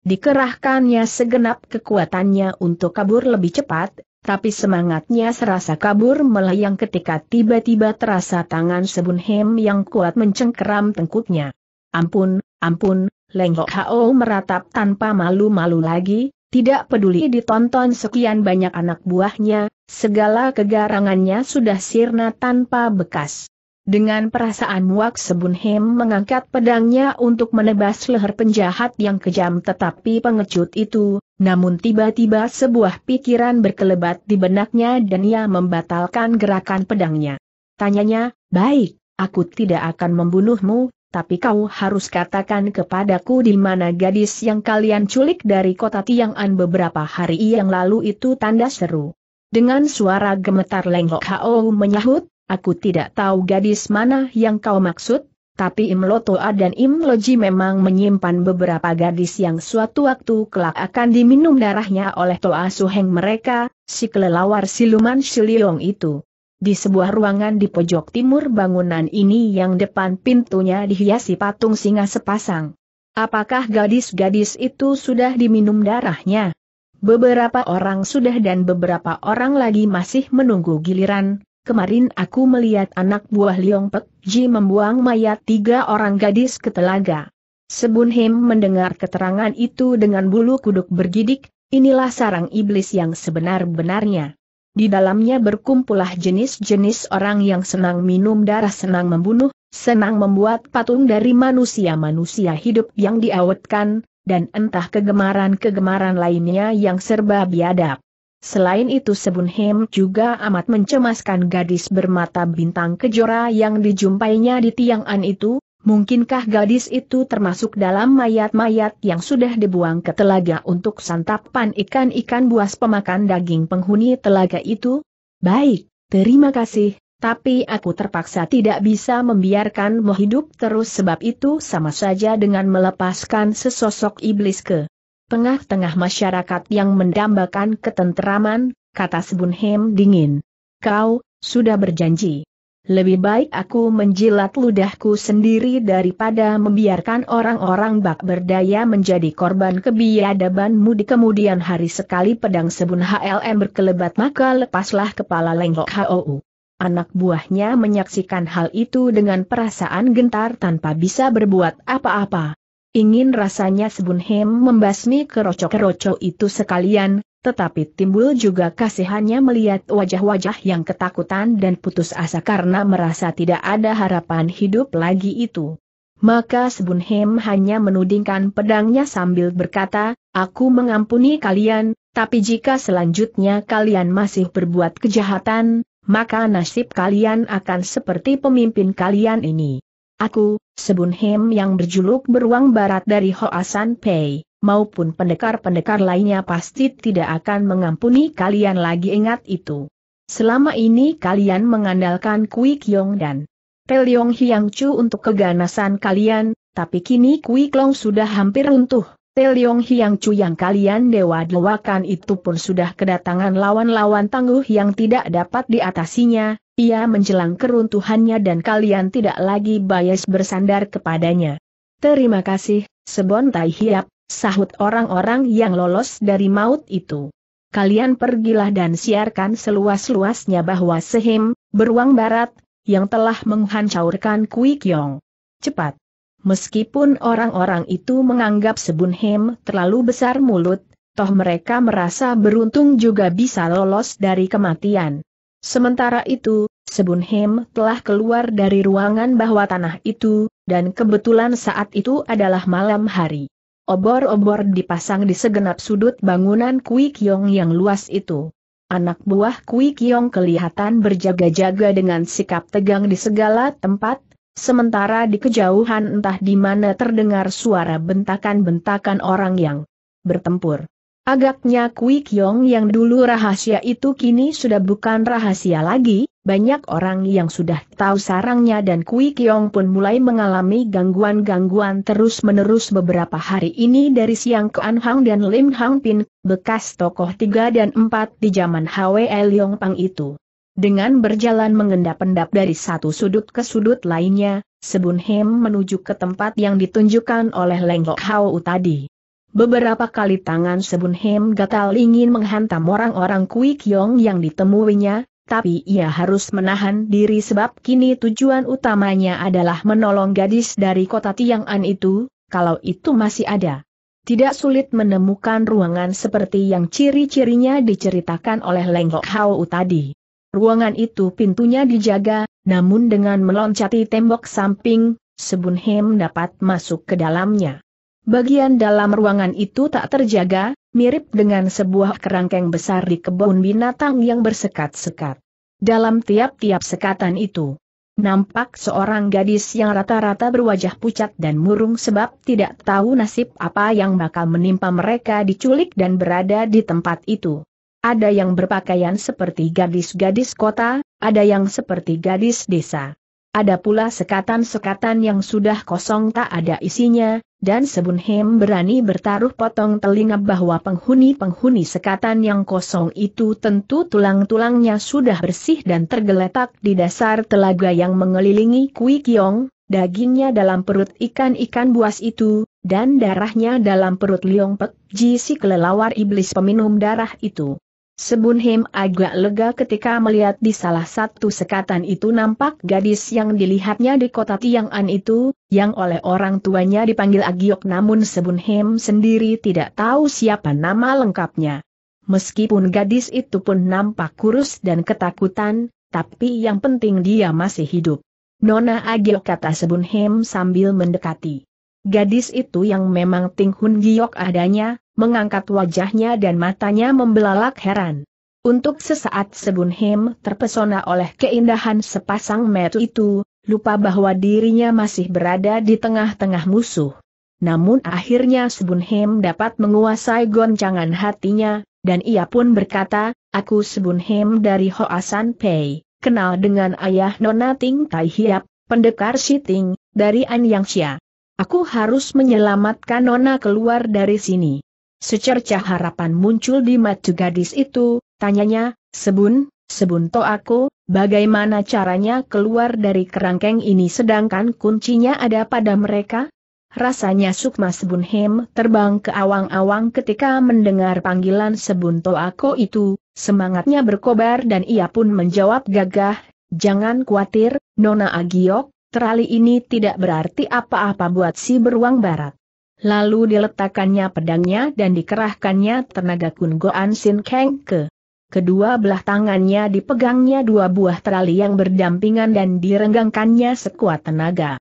Dikerahkannya segenap kekuatannya untuk kabur lebih cepat, tapi semangatnya serasa kabur melayang ketika tiba-tiba terasa tangan Sebun Hem yang kuat mencengkeram tengkuknya. Ampun, ampun, Leng Hok Hao meratap tanpa malu-malu lagi, tidak peduli ditonton sekian banyak anak buahnya, segala kegarangannya sudah sirna tanpa bekas. Dengan perasaan muak Sebunhem mengangkat pedangnya untuk menebas leher penjahat yang kejam tetapi pengecut itu, namun tiba-tiba sebuah pikiran berkelebat di benaknya dan ia membatalkan gerakan pedangnya. Tanyanya, baik, aku tidak akan membunuhmu, tapi kau harus katakan kepadaku di mana gadis yang kalian culik dari kota Tiang'an beberapa hari yang lalu itu tanda seru. Dengan suara gemetar lengok Hao menyahut, Aku tidak tahu gadis mana yang kau maksud, tapi Im Lotoa dan Im Loji memang menyimpan beberapa gadis yang suatu waktu kelak akan diminum darahnya oleh Toa Suheng mereka, si kelelawar siluman Shiliong itu. Di sebuah ruangan di pojok timur bangunan ini yang depan pintunya dihiasi patung singa sepasang. Apakah gadis-gadis itu sudah diminum darahnya? Beberapa orang sudah dan beberapa orang lagi masih menunggu giliran, kemarin aku melihat anak buah Liong Pek Ji membuang mayat tiga orang gadis ke telaga. Sebun Him mendengar keterangan itu dengan bulu kuduk bergidik, inilah sarang iblis yang sebenar-benarnya. Di dalamnya berkumpulah jenis-jenis orang yang senang minum darah senang membunuh, senang membuat patung dari manusia-manusia hidup yang diawetkan, dan entah kegemaran-kegemaran lainnya yang serba biadab. Selain itu Sebunhem juga amat mencemaskan gadis bermata bintang kejora yang dijumpainya di Tiang'an itu, mungkinkah gadis itu termasuk dalam mayat-mayat yang sudah dibuang ke telaga untuk santapan ikan-ikan buas pemakan daging penghuni telaga itu? Baik, terima kasih, tapi aku terpaksa tidak bisa membiarkanmu hidup terus sebab itu sama saja dengan melepaskan sesosok iblis ke tengah-tengah masyarakat yang mendambakan ketenteraman, kata Sebunhem dingin. Kau, sudah berjanji. Lebih baik aku menjilat ludahku sendiri daripada membiarkan orang-orang bak berdaya menjadi korban kebiadabanmu di kemudian hari sekali pedang sebun HLM berkelebat maka lepaslah kepala lenggok HOU. Anak buahnya menyaksikan hal itu dengan perasaan gentar tanpa bisa berbuat apa-apa. Ingin rasanya Sebunhem membasmi kerocok-kerocok itu sekalian, tetapi timbul juga kasihannya melihat wajah-wajah yang ketakutan dan putus asa karena merasa tidak ada harapan hidup lagi itu. Maka Sebunhem hanya menudingkan pedangnya sambil berkata, Aku mengampuni kalian, tapi jika selanjutnya kalian masih berbuat kejahatan, maka nasib kalian akan seperti pemimpin kalian ini. Aku, Sebun Hem yang berjuluk beruang barat dari Hoasan Pei, maupun pendekar-pendekar lainnya pasti tidak akan mengampuni kalian lagi ingat itu. Selama ini kalian mengandalkan Kui Kyong dan Teliong Hiang Chu untuk keganasan kalian, tapi kini Kui Klong sudah hampir runtuh. Teliong Hiang Chu yang kalian dewa-dewakan itu pun sudah kedatangan lawan-lawan tangguh yang tidak dapat diatasinya, ia menjelang keruntuhannya dan kalian tidak lagi bias bersandar kepadanya. Terima kasih, Sebon Tai Hiap, sahut orang-orang yang lolos dari maut itu. Kalian pergilah dan siarkan seluas-luasnya bahwa Sehim, beruang barat, yang telah menghancurkan Kui Kiong. Cepat. Meskipun orang-orang itu menganggap Sebun Hem terlalu besar mulut, toh mereka merasa beruntung juga bisa lolos dari kematian. Sementara itu, Sebunhem telah keluar dari ruangan bahwa tanah itu, dan kebetulan saat itu adalah malam hari. Obor-obor dipasang di segenap sudut bangunan Kui Kiong yang luas itu. Anak buah Kui Kiong kelihatan berjaga-jaga dengan sikap tegang di segala tempat, sementara di kejauhan entah di mana terdengar suara bentakan-bentakan orang yang bertempur. Agaknya Kui Kiong yang dulu rahasia itu kini sudah bukan rahasia lagi, banyak orang yang sudah tahu sarangnya dan Kui Kiong pun mulai mengalami gangguan-gangguan terus-menerus beberapa hari ini dari Siang ke anhang dan Lim Hang Pin, bekas tokoh 3 dan 4 di zaman Hwe Leong Pang itu. Dengan berjalan mengendap-endap dari satu sudut ke sudut lainnya, Sebun Hem menuju ke tempat yang ditunjukkan oleh Lengok Hau tadi. Beberapa kali tangan Sebun Hem gatal ingin menghantam orang-orang Kui Kiong yang ditemuinya, tapi ia harus menahan diri sebab kini tujuan utamanya adalah menolong gadis dari kota Tiang'an itu, kalau itu masih ada. Tidak sulit menemukan ruangan seperti yang ciri-cirinya diceritakan oleh Leng Lok Hao tadi. Ruangan itu pintunya dijaga, namun dengan meloncati tembok samping, Sebun Hem dapat masuk ke dalamnya. Bagian dalam ruangan itu tak terjaga, mirip dengan sebuah kerangkeng besar di kebun binatang yang bersekat-sekat. Dalam tiap-tiap sekatan itu, nampak seorang gadis yang rata-rata berwajah pucat dan murung sebab tidak tahu nasib apa yang bakal menimpa mereka diculik dan berada di tempat itu. Ada yang berpakaian seperti gadis-gadis kota, ada yang seperti gadis desa. Ada pula sekatan-sekatan yang sudah kosong tak ada isinya, dan Sebun Hem berani bertaruh potong telinga bahwa penghuni-penghuni sekatan yang kosong itu tentu tulang-tulangnya sudah bersih dan tergeletak di dasar telaga yang mengelilingi Kui Kiong, dagingnya dalam perut ikan-ikan buas itu, dan darahnya dalam perut Liong Pek Ji si kelelawar iblis peminum darah itu. Sebunhim agak lega ketika melihat di salah satu sekatan itu nampak gadis yang dilihatnya di kota Tiang'an itu, yang oleh orang tuanya dipanggil Agiok namun Sebunhim sendiri tidak tahu siapa nama lengkapnya. Meskipun gadis itu pun nampak kurus dan ketakutan, tapi yang penting dia masih hidup. Nona Agiok kata Sebunhim sambil mendekati. Gadis itu yang memang Ting Hun Giok adanya, mengangkat wajahnya dan matanya membelalak heran. Untuk sesaat Sebun Hem terpesona oleh keindahan sepasang metu itu, lupa bahwa dirinya masih berada di tengah-tengah musuh. Namun akhirnya Sebun Hem dapat menguasai goncangan hatinya, dan ia pun berkata, Aku Sebun Hem dari Hoasan Pei, kenal dengan ayah Nona Ting Tai Hiap, pendekar Shiting, dari An Yang Xia. Aku harus menyelamatkan Nona keluar dari sini. Secerca harapan muncul di mata gadis itu, tanyanya, Sebun, Sebun to aku, bagaimana caranya keluar dari kerangkeng ini sedangkan kuncinya ada pada mereka? Rasanya Sukma Sebun Hem terbang ke awang-awang ketika mendengar panggilan Sebun Aku itu, semangatnya berkobar dan ia pun menjawab gagah, Jangan khawatir, Nona Agiok, terali ini tidak berarti apa-apa buat si beruang barat. Lalu diletakkannya pedangnya dan dikerahkannya tenaga Kun Goan Sin Kang ke. Kedua belah tangannya dipegangnya dua buah terali yang berdampingan dan direnggangkannya sekuat tenaga.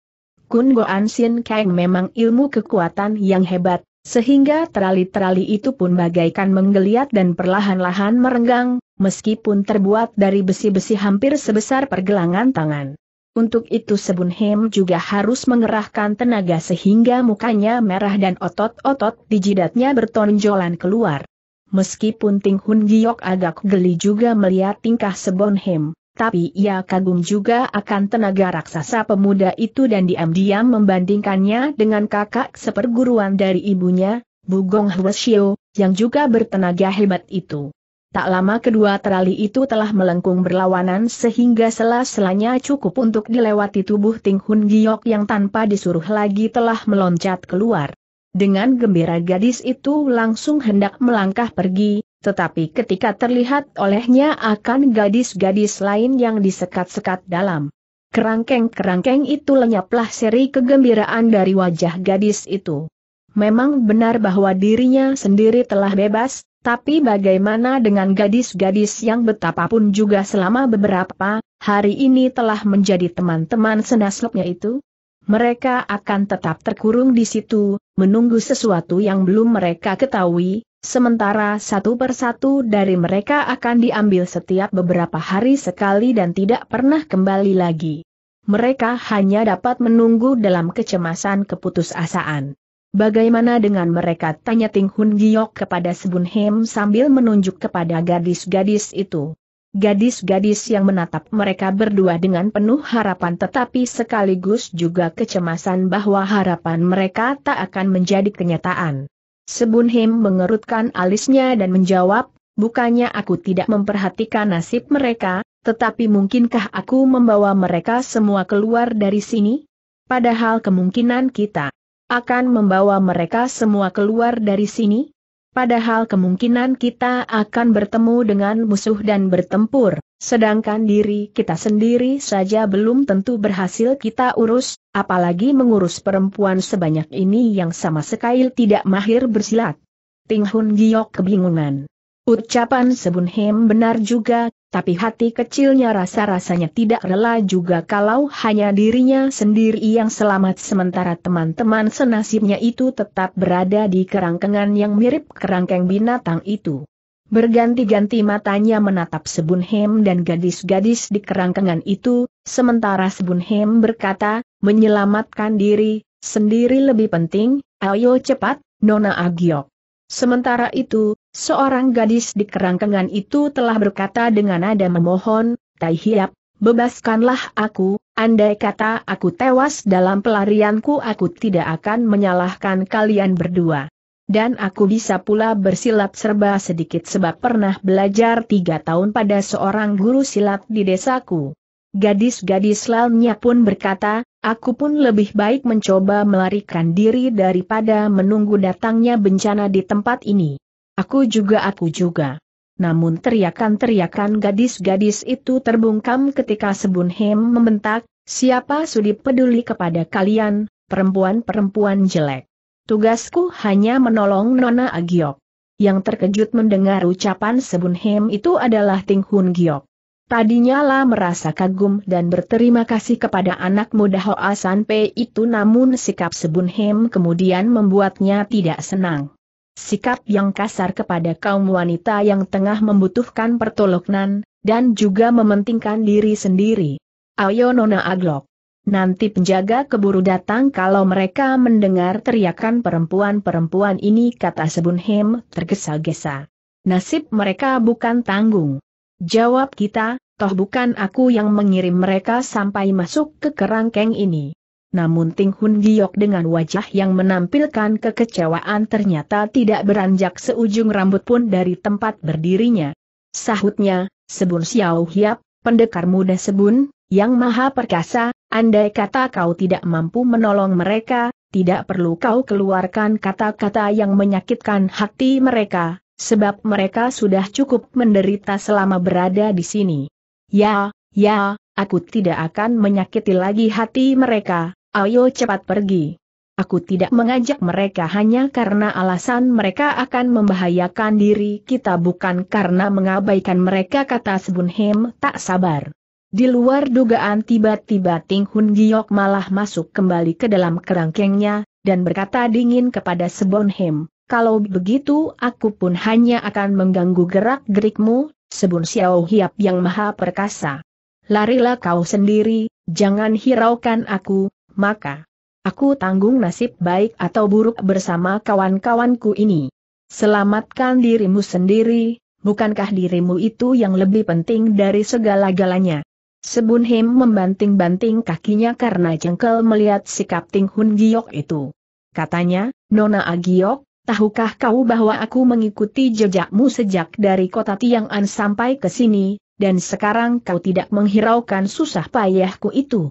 Kun Goan Sin Keng memang ilmu kekuatan yang hebat, sehingga terali-terali itu pun bagaikan menggeliat dan perlahan-lahan merenggang, meskipun terbuat dari besi-besi hampir sebesar pergelangan tangan. Untuk itu Sebun Hem juga harus mengerahkan tenaga sehingga mukanya merah dan otot-otot di jidatnya bertonjolan keluar. Meskipun Ting Hun Giok agak geli juga melihat tingkah Sebun Hem, tapi ia kagum juga akan tenaga raksasa pemuda itu dan diam-diam membandingkannya dengan kakak seperguruan dari ibunya, Bugong Hwasyo, yang juga bertenaga hebat itu. Tak lama kedua terali itu telah melengkung berlawanan sehingga sela-selanya cukup untuk dilewati tubuh Ting Hun Giok yang tanpa disuruh lagi telah meloncat keluar. Dengan gembira gadis itu langsung hendak melangkah pergi, tetapi ketika terlihat olehnya akan gadis-gadis lain yang disekat-sekat dalam. Kerangkeng-kerangkeng itu lenyaplah seri kegembiraan dari wajah gadis itu. Memang benar bahwa dirinya sendiri telah bebas, tapi bagaimana dengan gadis-gadis yang betapapun juga selama beberapa hari ini telah menjadi teman-teman senasloknya itu? Mereka akan tetap terkurung di situ, menunggu sesuatu yang belum mereka ketahui, sementara satu persatu dari mereka akan diambil setiap beberapa hari sekali dan tidak pernah kembali lagi. Mereka hanya dapat menunggu dalam kecemasan keputusasaan. Bagaimana dengan mereka? Tanya Ting Hun Giok kepada Sebun Hem sambil menunjuk kepada gadis-gadis itu. Gadis-gadis yang menatap mereka berdua dengan penuh harapan tetapi sekaligus juga kecemasan bahwa harapan mereka tak akan menjadi kenyataan. Sebun Hem mengerutkan alisnya dan menjawab, bukannya aku tidak memperhatikan nasib mereka, tetapi mungkinkah aku membawa mereka semua keluar dari sini? Padahal kemungkinan kita akan membawa mereka semua keluar dari sini? Padahal kemungkinan kita akan bertemu dengan musuh dan bertempur, sedangkan diri kita sendiri saja belum tentu berhasil kita urus, apalagi mengurus perempuan sebanyak ini yang sama sekali tidak mahir bersilat. Ting Hun Giok kebingungan. Ucapan Sebunhem benar juga, tapi hati kecilnya rasa-rasanya tidak rela juga kalau hanya dirinya sendiri yang selamat sementara teman-teman senasibnya itu tetap berada di kerangkengan yang mirip kerangkeng binatang itu. Berganti-ganti matanya menatap Sebunhem dan gadis-gadis di kerangkengan itu, sementara Sebunhem berkata, menyelamatkan diri, sendiri lebih penting, ayo cepat, Nona Agiok. Sementara itu, Seorang gadis di kerangkengan itu telah berkata dengan nada memohon, Tai Hiap, bebaskanlah aku, andai kata aku tewas dalam pelarianku aku tidak akan menyalahkan kalian berdua. Dan aku bisa pula bersilat serba sedikit sebab pernah belajar tiga tahun pada seorang guru silat di desaku. Gadis-gadis lainnya pun berkata, Aku pun lebih baik mencoba melarikan diri daripada menunggu datangnya bencana di tempat ini. Aku juga aku juga. Namun teriakan-teriakan gadis-gadis itu terbungkam ketika Sebun Hem membentak, siapa sudi peduli kepada kalian, perempuan-perempuan jelek. Tugasku hanya menolong Nona Agiok. Yang terkejut mendengar ucapan Sebun Hem itu adalah Ting Hun Giok. Tadinya lah merasa kagum dan berterima kasih kepada anak muda Hoa San itu namun sikap Sebun Hem kemudian membuatnya tidak senang sikap yang kasar kepada kaum wanita yang tengah membutuhkan pertolongan, dan juga mementingkan diri sendiri. Ayo Nona Aglok. Nanti penjaga keburu datang kalau mereka mendengar teriakan perempuan-perempuan ini kata Sebunhem tergesa-gesa. Nasib mereka bukan tanggung. Jawab kita, toh bukan aku yang mengirim mereka sampai masuk ke kerangkeng ini. Namun Ting Hun Giok dengan wajah yang menampilkan kekecewaan ternyata tidak beranjak seujung rambut pun dari tempat berdirinya. Sahutnya, Sebun Xiao Hiap, pendekar muda Sebun, yang maha perkasa, andai kata kau tidak mampu menolong mereka, tidak perlu kau keluarkan kata-kata yang menyakitkan hati mereka, sebab mereka sudah cukup menderita selama berada di sini. Ya, ya, aku tidak akan menyakiti lagi hati mereka, ayo cepat pergi. Aku tidak mengajak mereka hanya karena alasan mereka akan membahayakan diri kita bukan karena mengabaikan mereka kata Sebunhem tak sabar. Di luar dugaan tiba-tiba Ting Hun Giok malah masuk kembali ke dalam kerangkengnya, dan berkata dingin kepada Sebunhem, kalau begitu aku pun hanya akan mengganggu gerak-gerikmu, Sebun Xiao Hiap yang maha perkasa. Larilah kau sendiri, jangan hiraukan aku, maka aku tanggung nasib baik atau buruk bersama kawan-kawanku ini. Selamatkan dirimu sendiri, bukankah dirimu itu yang lebih penting dari segala-galanya? Sebun Him membanting-banting kakinya karena jengkel melihat sikap Ting Hun Giok itu. Katanya, Nona Agiok, tahukah kau bahwa aku mengikuti jejakmu sejak dari kota Tiang'an sampai ke sini, dan sekarang kau tidak menghiraukan susah payahku itu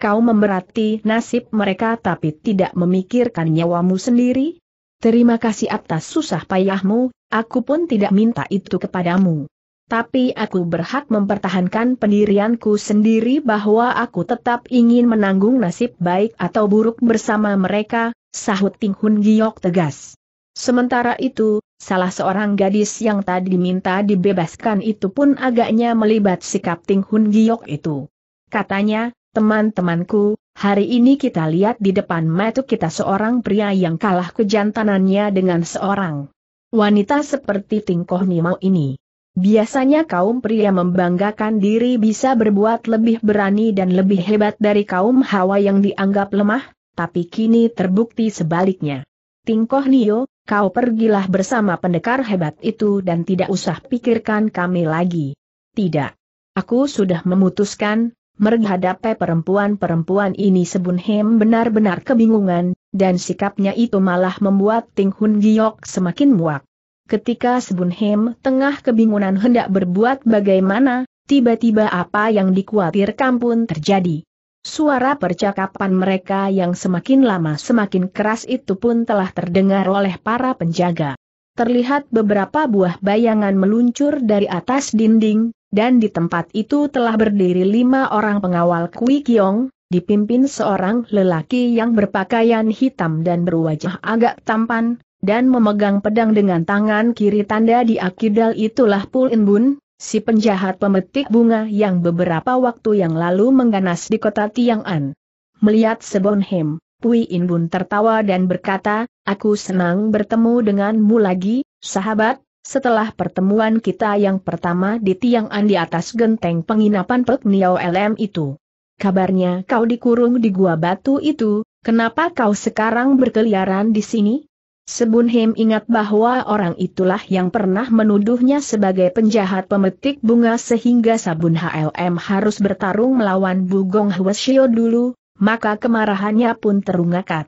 kau memberati nasib mereka tapi tidak memikirkan nyawamu sendiri? Terima kasih atas susah payahmu, aku pun tidak minta itu kepadamu. Tapi aku berhak mempertahankan pendirianku sendiri bahwa aku tetap ingin menanggung nasib baik atau buruk bersama mereka, sahut Ting Hun Giok tegas. Sementara itu, salah seorang gadis yang tadi minta dibebaskan itu pun agaknya melibat sikap Ting Hun Giok itu. Katanya, Teman-temanku, hari ini kita lihat di depan mata kita seorang pria yang kalah kejantanannya dengan seorang wanita seperti Tingkoh Nimau ini. Biasanya kaum pria membanggakan diri bisa berbuat lebih berani dan lebih hebat dari kaum hawa yang dianggap lemah, tapi kini terbukti sebaliknya. Tingkoh Nio, kau pergilah bersama pendekar hebat itu dan tidak usah pikirkan kami lagi. Tidak. Aku sudah memutuskan, Menghadapi perempuan-perempuan ini Sebun Hem benar-benar kebingungan, dan sikapnya itu malah membuat Ting Hun Giok semakin muak. Ketika Sebun Hem tengah kebingungan hendak berbuat bagaimana, tiba-tiba apa yang dikhawatir pun terjadi. Suara percakapan mereka yang semakin lama semakin keras itu pun telah terdengar oleh para penjaga. Terlihat beberapa buah bayangan meluncur dari atas dinding, dan di tempat itu telah berdiri lima orang pengawal Kui Kiong, dipimpin seorang lelaki yang berpakaian hitam dan berwajah agak tampan, dan memegang pedang dengan tangan kiri tanda di akidal itulah Pul In Bun, si penjahat pemetik bunga yang beberapa waktu yang lalu mengganas di kota Tiang'an. Melihat Sebonhem, Pui In Bun tertawa dan berkata, aku senang bertemu denganmu lagi, sahabat, setelah pertemuan kita yang pertama di tiang di atas genteng penginapan Pek Niau LM itu. Kabarnya kau dikurung di gua batu itu, kenapa kau sekarang berkeliaran di sini? Sebun Him ingat bahwa orang itulah yang pernah menuduhnya sebagai penjahat pemetik bunga sehingga Sabun HLM harus bertarung melawan Bugong Hwasyo dulu, maka kemarahannya pun terungakat.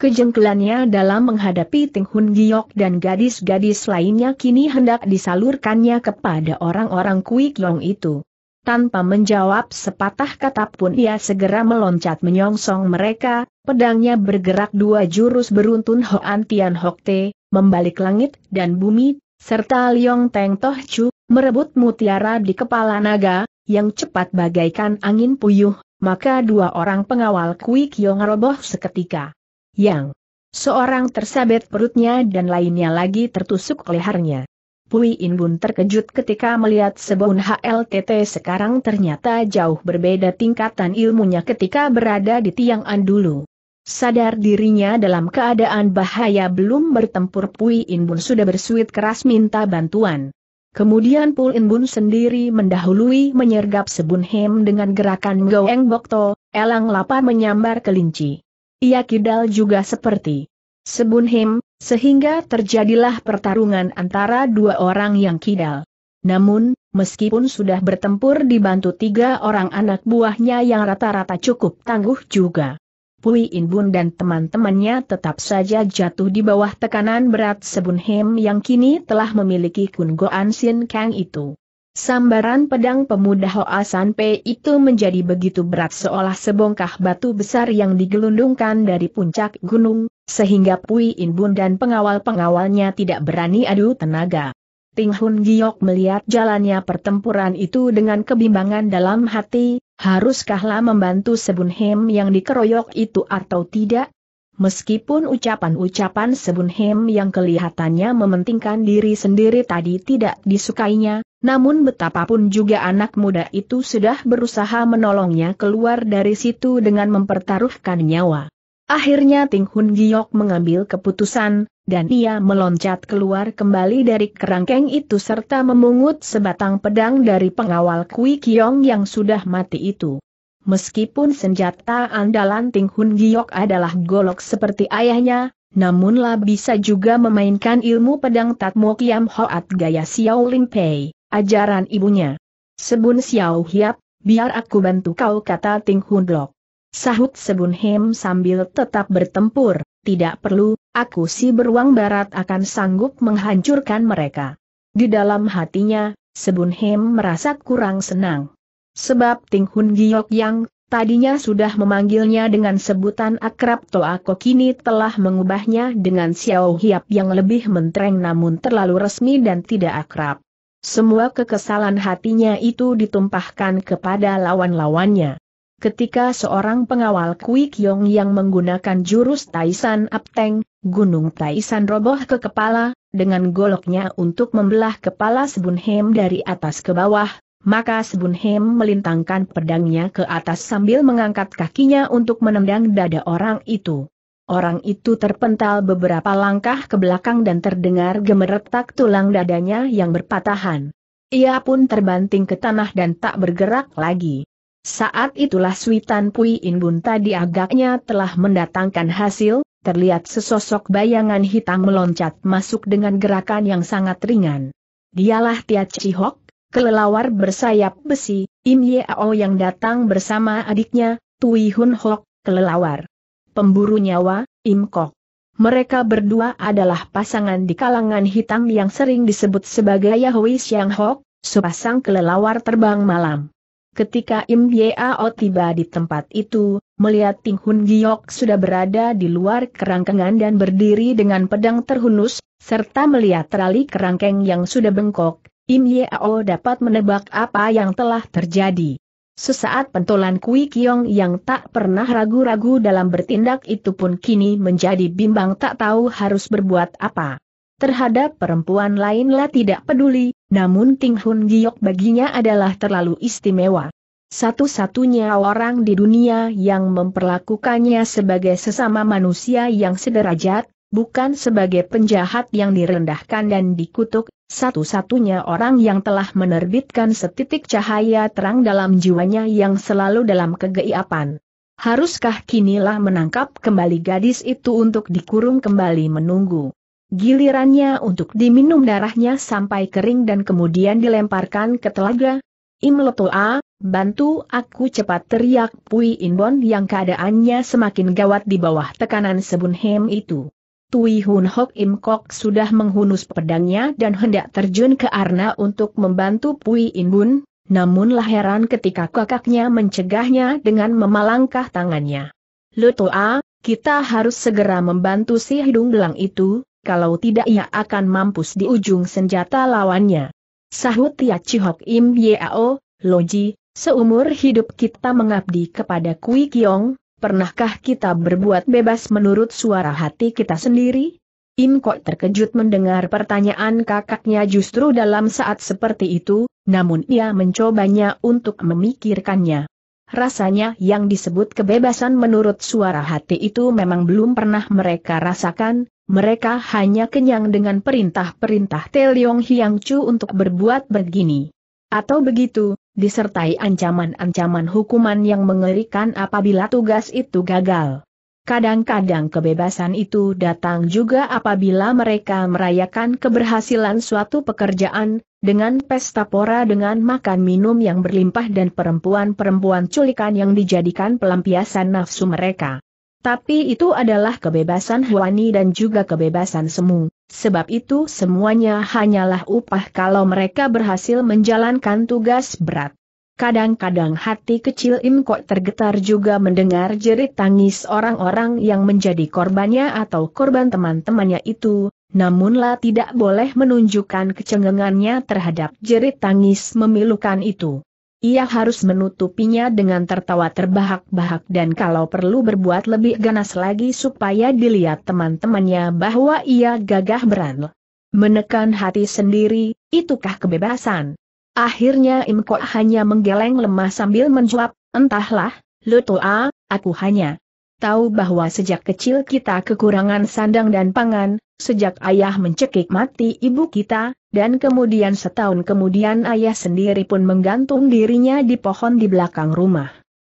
Kejengkelannya dalam menghadapi Ting Hun Giok dan gadis-gadis lainnya kini hendak disalurkannya kepada orang-orang Kui Kiong itu. Tanpa menjawab sepatah kata pun ia segera meloncat menyongsong mereka, pedangnya bergerak dua jurus beruntun Hoan Tian Hok Te, membalik langit dan bumi, serta Liong Teng Toh Chu, merebut mutiara di kepala naga, yang cepat bagaikan angin puyuh, maka dua orang pengawal Kui Kiong roboh seketika yang seorang tersabet perutnya dan lainnya lagi tertusuk lehernya. Pui Inbun terkejut ketika melihat Sebon HLTT sekarang ternyata jauh berbeda tingkatan ilmunya ketika berada di Tiang'an dulu. Sadar dirinya dalam keadaan bahaya belum bertempur Pui Inbun sudah bersuit keras minta bantuan. Kemudian Pui Inbun sendiri mendahului menyergap Sebun Hem dengan gerakan Goeng Bokto, elang lapa menyambar kelinci. Ia kidal juga seperti Him, sehingga terjadilah pertarungan antara dua orang yang kidal. Namun, meskipun sudah bertempur dibantu tiga orang anak buahnya yang rata-rata cukup tangguh juga. Pui Inbun dan teman-temannya tetap saja jatuh di bawah tekanan berat Sebunhim yang kini telah memiliki Kun Goan Kang itu. Sambaran pedang pemuda Hoa San itu menjadi begitu berat seolah sebongkah batu besar yang digelundungkan dari puncak gunung, sehingga Pui In Bun dan pengawal-pengawalnya tidak berani adu tenaga. Ting Hun Giok melihat jalannya pertempuran itu dengan kebimbangan dalam hati, haruskahlah membantu Sebun Hem yang dikeroyok itu atau tidak? Meskipun ucapan-ucapan Sebun Hem yang kelihatannya mementingkan diri sendiri tadi tidak disukainya, namun betapapun juga anak muda itu sudah berusaha menolongnya keluar dari situ dengan mempertaruhkan nyawa. Akhirnya Ting Hun Giok mengambil keputusan, dan ia meloncat keluar kembali dari kerangkeng itu serta memungut sebatang pedang dari pengawal Kui Kiong yang sudah mati itu. Meskipun senjata andalan Ting Hun Giok adalah golok seperti ayahnya, namunlah bisa juga memainkan ilmu pedang Tatmo Kiam Hoat gaya Xiao Lin Pei. Ajaran ibunya. Sebun Xiao Hiap, biar aku bantu kau kata Ting Hun Lok. Sahut Sebun Hem sambil tetap bertempur, tidak perlu, aku si beruang barat akan sanggup menghancurkan mereka. Di dalam hatinya, Sebun Hem merasa kurang senang. Sebab Ting Hun Giok yang Tadinya sudah memanggilnya dengan sebutan akrab Ko kini telah mengubahnya dengan Xiao Hiap yang lebih mentereng namun terlalu resmi dan tidak akrab. Semua kekesalan hatinya itu ditumpahkan kepada lawan-lawannya. Ketika seorang pengawal Kui Kiong yang menggunakan jurus Taisan Apteng, Gunung Taisan roboh ke kepala, dengan goloknya untuk membelah kepala Sebunhem dari atas ke bawah, maka Sebunhem melintangkan pedangnya ke atas sambil mengangkat kakinya untuk menendang dada orang itu. Orang itu terpental beberapa langkah ke belakang dan terdengar gemeretak tulang dadanya yang berpatahan. Ia pun terbanting ke tanah dan tak bergerak lagi. Saat itulah Switan Pui Inbun tadi agaknya telah mendatangkan hasil, terlihat sesosok bayangan hitam meloncat masuk dengan gerakan yang sangat ringan. Dialah Tia Chihok, kelelawar bersayap besi, Im Yeo yang datang bersama adiknya, Tui Hun Hok, kelelawar pemburu nyawa, Im Kok. Mereka berdua adalah pasangan di kalangan hitam yang sering disebut sebagai Yahui Siang Hok, sepasang kelelawar terbang malam. Ketika Im Yeo tiba di tempat itu, melihat Ting Hun Giok sudah berada di luar kerangkengan dan berdiri dengan pedang terhunus, serta melihat terali kerangkeng yang sudah bengkok, Im Yeo dapat menebak apa yang telah terjadi. Sesaat pentolan Kui Kiong yang tak pernah ragu-ragu dalam bertindak itu pun kini menjadi bimbang tak tahu harus berbuat apa. Terhadap perempuan lainlah tidak peduli, namun Ting Hun Giok baginya adalah terlalu istimewa. Satu-satunya orang di dunia yang memperlakukannya sebagai sesama manusia yang sederajat, bukan sebagai penjahat yang direndahkan dan dikutuk, satu-satunya orang yang telah menerbitkan setitik cahaya terang dalam jiwanya yang selalu dalam kegeiapan. Haruskah kinilah menangkap kembali gadis itu untuk dikurung kembali menunggu gilirannya untuk diminum darahnya sampai kering dan kemudian dilemparkan ke telaga? Imletoa, bantu aku cepat teriak Pui Inbon yang keadaannya semakin gawat di bawah tekanan Sebun Hem itu. Tui Hun Hok Im Kok sudah menghunus pedangnya dan hendak terjun ke Arna untuk membantu Pui In Bun, namunlah heran ketika kakaknya mencegahnya dengan memalangkah tangannya. Lutoa, kita harus segera membantu si hidung belang itu, kalau tidak ia akan mampus di ujung senjata lawannya. Sahut Tia Chihok Im Yao, Loji, seumur hidup kita mengabdi kepada Kui Kiong, Pernahkah kita berbuat bebas menurut suara hati kita sendiri? Im Kok terkejut mendengar pertanyaan kakaknya justru dalam saat seperti itu, namun ia mencobanya untuk memikirkannya. Rasanya yang disebut kebebasan menurut suara hati itu memang belum pernah mereka rasakan, mereka hanya kenyang dengan perintah-perintah Yong Hiang Chu untuk berbuat begini. Atau begitu, disertai ancaman-ancaman hukuman yang mengerikan apabila tugas itu gagal. Kadang-kadang kebebasan itu datang juga apabila mereka merayakan keberhasilan suatu pekerjaan, dengan pesta pora dengan makan minum yang berlimpah dan perempuan-perempuan culikan yang dijadikan pelampiasan nafsu mereka. Tapi itu adalah kebebasan Huani dan juga kebebasan Semu, sebab itu semuanya hanyalah upah kalau mereka berhasil menjalankan tugas berat. Kadang-kadang hati kecil Im Kok tergetar juga mendengar jerit tangis orang-orang yang menjadi korbannya atau korban teman-temannya itu, namunlah tidak boleh menunjukkan kecengengannya terhadap jerit tangis memilukan itu. Ia harus menutupinya dengan tertawa terbahak-bahak dan kalau perlu berbuat lebih ganas lagi supaya dilihat teman-temannya bahwa ia gagah berani. Menekan hati sendiri, itukah kebebasan? Akhirnya Imko hanya menggeleng lemah sambil menjawab, entahlah, lu Lutua, aku hanya tahu bahwa sejak kecil kita kekurangan sandang dan pangan, sejak ayah mencekik mati ibu kita, dan kemudian setahun kemudian ayah sendiri pun menggantung dirinya di pohon di belakang rumah.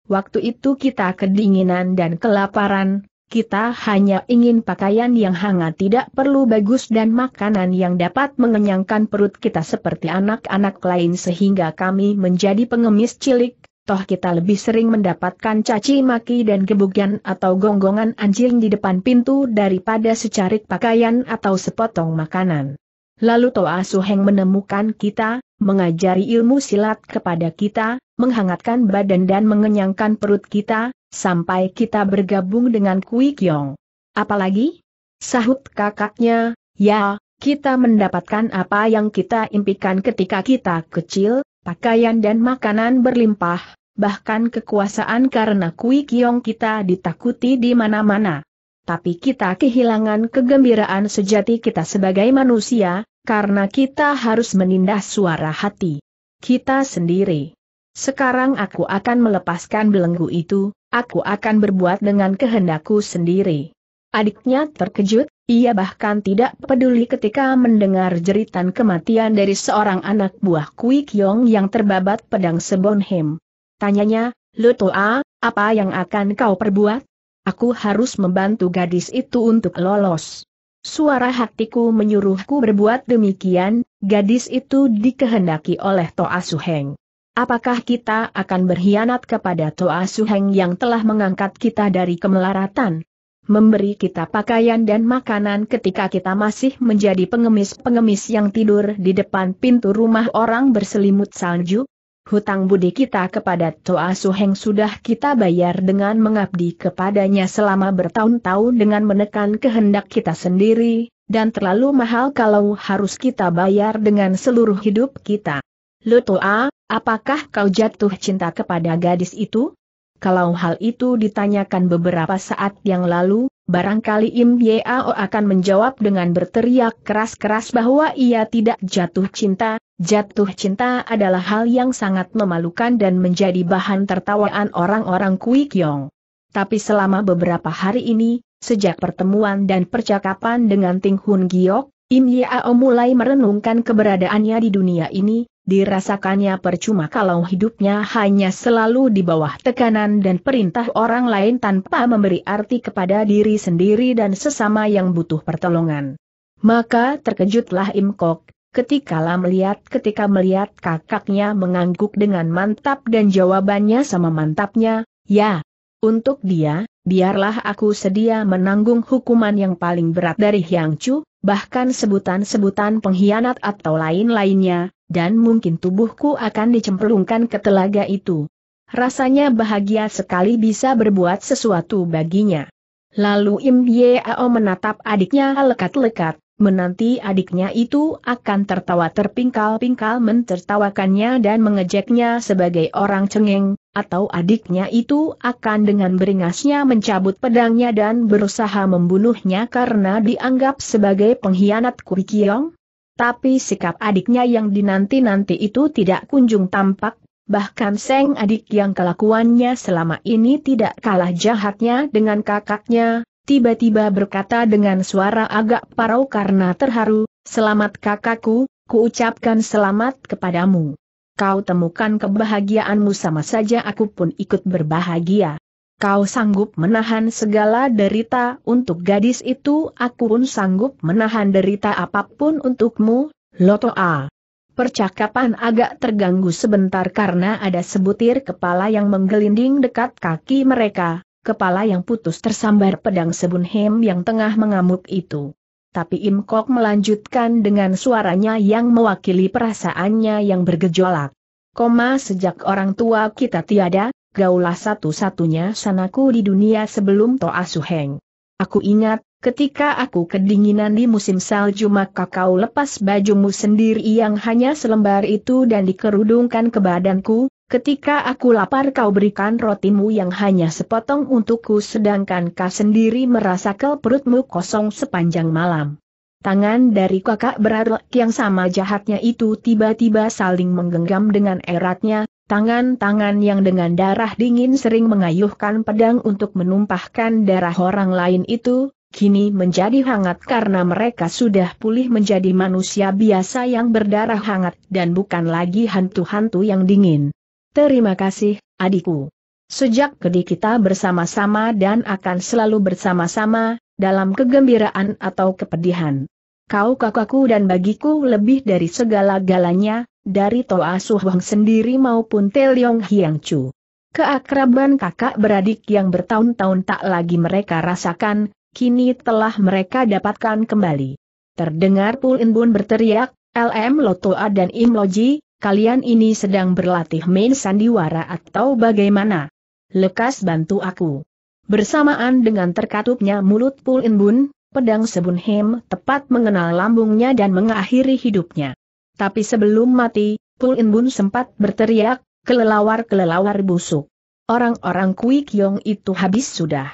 Waktu itu kita kedinginan dan kelaparan, kita hanya ingin pakaian yang hangat tidak perlu bagus dan makanan yang dapat mengenyangkan perut kita seperti anak-anak lain sehingga kami menjadi pengemis cilik, toh kita lebih sering mendapatkan caci maki dan gebukan atau gonggongan anjing di depan pintu daripada secarik pakaian atau sepotong makanan. Lalu Toa Suheng menemukan kita, mengajari ilmu silat kepada kita, menghangatkan badan dan mengenyangkan perut kita, sampai kita bergabung dengan Kui Kyong. Apalagi? Sahut kakaknya, ya, kita mendapatkan apa yang kita impikan ketika kita kecil, pakaian dan makanan berlimpah, bahkan kekuasaan karena kui kiong kita ditakuti di mana-mana. Tapi kita kehilangan kegembiraan sejati kita sebagai manusia, karena kita harus menindas suara hati. Kita sendiri. Sekarang aku akan melepaskan belenggu itu, aku akan berbuat dengan kehendakku sendiri. Adiknya terkejut, ia bahkan tidak peduli ketika mendengar jeritan kematian dari seorang anak buah Kui Kyong yang terbabat pedang Sebonhem. Tanyanya, Lutoa, apa yang akan kau perbuat? Aku harus membantu gadis itu untuk lolos. Suara hatiku menyuruhku berbuat demikian, gadis itu dikehendaki oleh Toa Suheng. Apakah kita akan berkhianat kepada Toa Suheng yang telah mengangkat kita dari kemelaratan? memberi kita pakaian dan makanan ketika kita masih menjadi pengemis-pengemis yang tidur di depan pintu rumah orang berselimut salju? Hutang budi kita kepada Toa Suheng sudah kita bayar dengan mengabdi kepadanya selama bertahun-tahun dengan menekan kehendak kita sendiri, dan terlalu mahal kalau harus kita bayar dengan seluruh hidup kita. Lu Toa, apakah kau jatuh cinta kepada gadis itu? kalau hal itu ditanyakan beberapa saat yang lalu, barangkali Im Yeo akan menjawab dengan berteriak keras-keras bahwa ia tidak jatuh cinta, jatuh cinta adalah hal yang sangat memalukan dan menjadi bahan tertawaan orang-orang Kui Kyong. Tapi selama beberapa hari ini, sejak pertemuan dan percakapan dengan Ting Hun Giok, Im Yeo mulai merenungkan keberadaannya di dunia ini, Dirasakannya percuma kalau hidupnya hanya selalu di bawah tekanan dan perintah orang lain tanpa memberi arti kepada diri sendiri dan sesama yang butuh pertolongan. Maka terkejutlah Im Kok, ketika lah melihat ketika melihat kakaknya mengangguk dengan mantap dan jawabannya sama mantapnya, ya. Untuk dia, biarlah aku sedia menanggung hukuman yang paling berat dari Hyang Chu, bahkan sebutan-sebutan pengkhianat atau lain-lainnya, dan mungkin tubuhku akan dicemplungkan ke telaga itu. Rasanya bahagia sekali bisa berbuat sesuatu baginya. Lalu Im Ao menatap adiknya lekat-lekat, menanti adiknya itu akan tertawa terpingkal-pingkal mentertawakannya dan mengejeknya sebagai orang cengeng, atau adiknya itu akan dengan beringasnya mencabut pedangnya dan berusaha membunuhnya karena dianggap sebagai pengkhianat Kiong? Tapi sikap adiknya yang dinanti-nanti itu tidak kunjung tampak, bahkan Seng adik yang kelakuannya selama ini tidak kalah jahatnya dengan kakaknya, tiba-tiba berkata dengan suara agak parau karena terharu, Selamat kakakku, kuucapkan selamat kepadamu. Kau temukan kebahagiaanmu sama saja aku pun ikut berbahagia. Kau sanggup menahan segala derita untuk gadis itu aku pun sanggup menahan derita apapun untukmu, Loto A. Percakapan agak terganggu sebentar karena ada sebutir kepala yang menggelinding dekat kaki mereka, kepala yang putus tersambar pedang Sebun Hem yang tengah mengamuk itu. Tapi Im Kok melanjutkan dengan suaranya yang mewakili perasaannya yang bergejolak. Koma sejak orang tua kita tiada, gaulah satu-satunya sanaku di dunia sebelum Toa Suheng. Aku ingat, ketika aku kedinginan di musim salju maka kau lepas bajumu sendiri yang hanya selembar itu dan dikerudungkan ke badanku, ketika aku lapar kau berikan rotimu yang hanya sepotong untukku sedangkan kau sendiri merasa kel perutmu kosong sepanjang malam. Tangan dari kakak berarlek yang sama jahatnya itu tiba-tiba saling menggenggam dengan eratnya, Tangan-tangan yang dengan darah dingin sering mengayuhkan pedang untuk menumpahkan darah orang lain itu, kini menjadi hangat karena mereka sudah pulih menjadi manusia biasa yang berdarah hangat dan bukan lagi hantu-hantu yang dingin. Terima kasih, adikku. Sejak kedi kita bersama-sama dan akan selalu bersama-sama, dalam kegembiraan atau kepedihan. Kau kakakku dan bagiku lebih dari segala galanya, dari Toa Suhuang sendiri maupun Teliong Hiang Chu. Keakraban kakak beradik yang bertahun-tahun tak lagi mereka rasakan, kini telah mereka dapatkan kembali. Terdengar Pul Inbun berteriak, LM Toa dan Im Loji, kalian ini sedang berlatih main sandiwara atau bagaimana? Lekas bantu aku. Bersamaan dengan terkatupnya mulut Pul Inbun, pedang Sebun Hem tepat mengenal lambungnya dan mengakhiri hidupnya. Tapi sebelum mati, Pul In Bun sempat berteriak, kelelawar-kelelawar busuk. Orang-orang Kui Kiong itu habis sudah.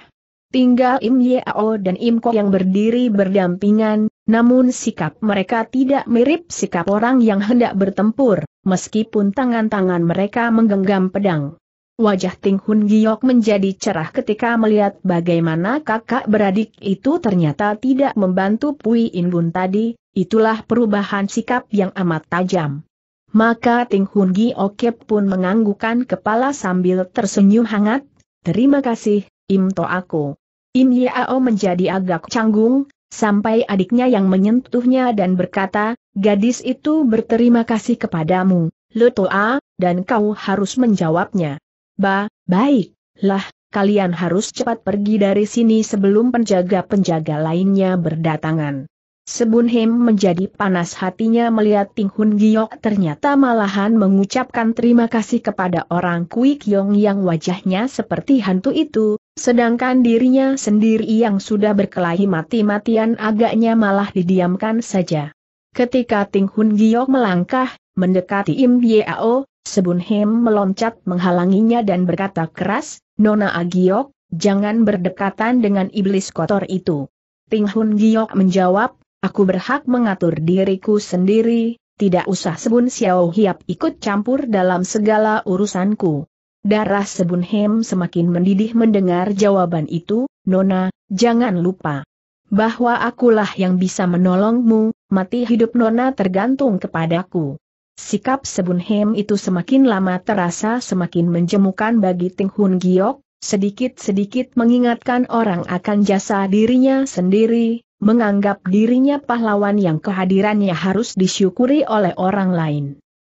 Tinggal Im Yeo dan Im Ko yang berdiri berdampingan, namun sikap mereka tidak mirip sikap orang yang hendak bertempur, meskipun tangan-tangan mereka menggenggam pedang. Wajah Ting Hun Giok menjadi cerah ketika melihat bagaimana kakak beradik itu ternyata tidak membantu Pui In Bun tadi, itulah perubahan sikap yang amat tajam. Maka Ting Hun Gi Okep pun menganggukan kepala sambil tersenyum hangat, terima kasih, Im To aku. Im Yao menjadi agak canggung, sampai adiknya yang menyentuhnya dan berkata, gadis itu berterima kasih kepadamu, Lo Toa, dan kau harus menjawabnya. Ba, baik, lah, kalian harus cepat pergi dari sini sebelum penjaga-penjaga lainnya berdatangan. Sebun Hem menjadi panas hatinya melihat Ting Hun Giok ternyata malahan mengucapkan terima kasih kepada orang Kui Kiong yang wajahnya seperti hantu itu, sedangkan dirinya sendiri yang sudah berkelahi mati-matian agaknya malah didiamkan saja. Ketika Ting Hun Giok melangkah, mendekati Im Yeo, Sebun Hem meloncat menghalanginya dan berkata keras, Nona Agiok, jangan berdekatan dengan iblis kotor itu. Ting Hun Giok menjawab, Aku berhak mengatur diriku sendiri, tidak usah Sebun Xiao Hiap ikut campur dalam segala urusanku. Darah Sebun Hem semakin mendidih mendengar jawaban itu, Nona, jangan lupa. Bahwa akulah yang bisa menolongmu, mati hidup Nona tergantung kepadaku. Sikap Sebun Hem itu semakin lama terasa semakin menjemukan bagi Ting Hun Giok, sedikit-sedikit mengingatkan orang akan jasa dirinya sendiri, menganggap dirinya pahlawan yang kehadirannya harus disyukuri oleh orang lain.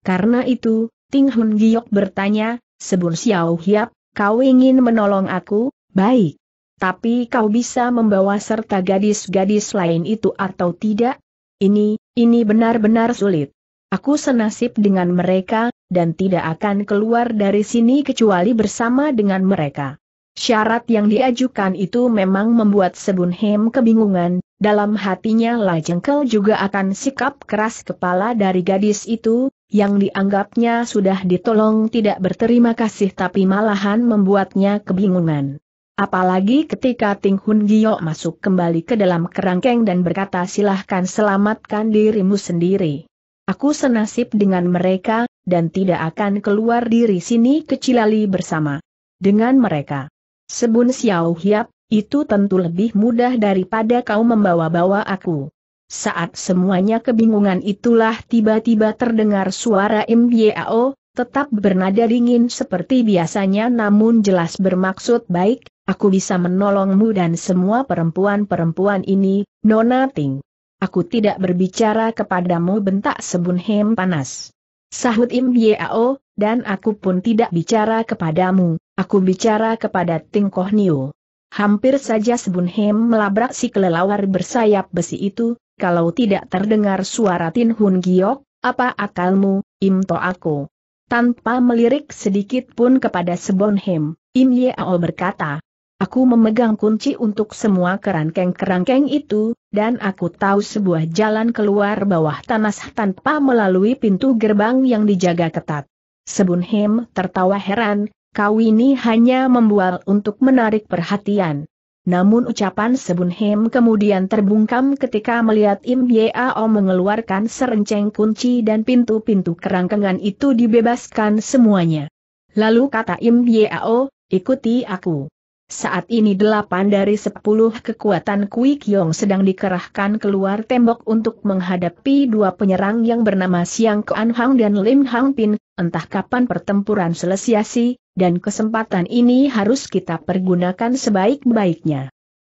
Karena itu, Ting Hun Giok bertanya, Sebun Xiao Hiap, kau ingin menolong aku, baik. Tapi kau bisa membawa serta gadis-gadis lain itu atau tidak? Ini, ini benar-benar sulit. Aku senasib dengan mereka, dan tidak akan keluar dari sini kecuali bersama dengan mereka. Syarat yang diajukan itu memang membuat Sebun Hem kebingungan, dalam hatinya Lajengkel juga akan sikap keras kepala dari gadis itu, yang dianggapnya sudah ditolong tidak berterima kasih tapi malahan membuatnya kebingungan. Apalagi ketika Ting Hun Giyo masuk kembali ke dalam kerangkeng dan berkata silahkan selamatkan dirimu sendiri. Aku senasib dengan mereka, dan tidak akan keluar diri sini kecilali bersama dengan mereka. Sebun Xiao Hiap, itu tentu lebih mudah daripada kau membawa-bawa aku. Saat semuanya kebingungan itulah tiba-tiba terdengar suara MBAO, tetap bernada dingin seperti biasanya namun jelas bermaksud baik, aku bisa menolongmu dan semua perempuan-perempuan ini, no Ting. Aku tidak berbicara kepadamu bentak Sebun Hem panas. Sahut MBAO, dan aku pun tidak bicara kepadamu, aku bicara kepada Tingkoh Niu. Hampir saja Sebunhem melabrak si kelelawar bersayap besi itu, kalau tidak terdengar suara Tin Hun Giok, apa akalmu, Im To Aku? Tanpa melirik sedikit pun kepada Sebunhem, Im Yao berkata, Aku memegang kunci untuk semua kerangkeng-kerangkeng itu, dan aku tahu sebuah jalan keluar bawah tanah tanpa melalui pintu gerbang yang dijaga ketat. Sebunhem tertawa heran, kau ini hanya membual untuk menarik perhatian. Namun ucapan Sebun Hem kemudian terbungkam ketika melihat Im Yao mengeluarkan serenceng kunci dan pintu-pintu kerangkengan itu dibebaskan semuanya. Lalu kata Im Yao, ikuti aku. Saat ini delapan dari sepuluh kekuatan Kui Kiong sedang dikerahkan keluar tembok untuk menghadapi dua penyerang yang bernama Siang Kuan Hang dan Lim Hang Pin, entah kapan pertempuran selesai, dan kesempatan ini harus kita pergunakan sebaik-baiknya.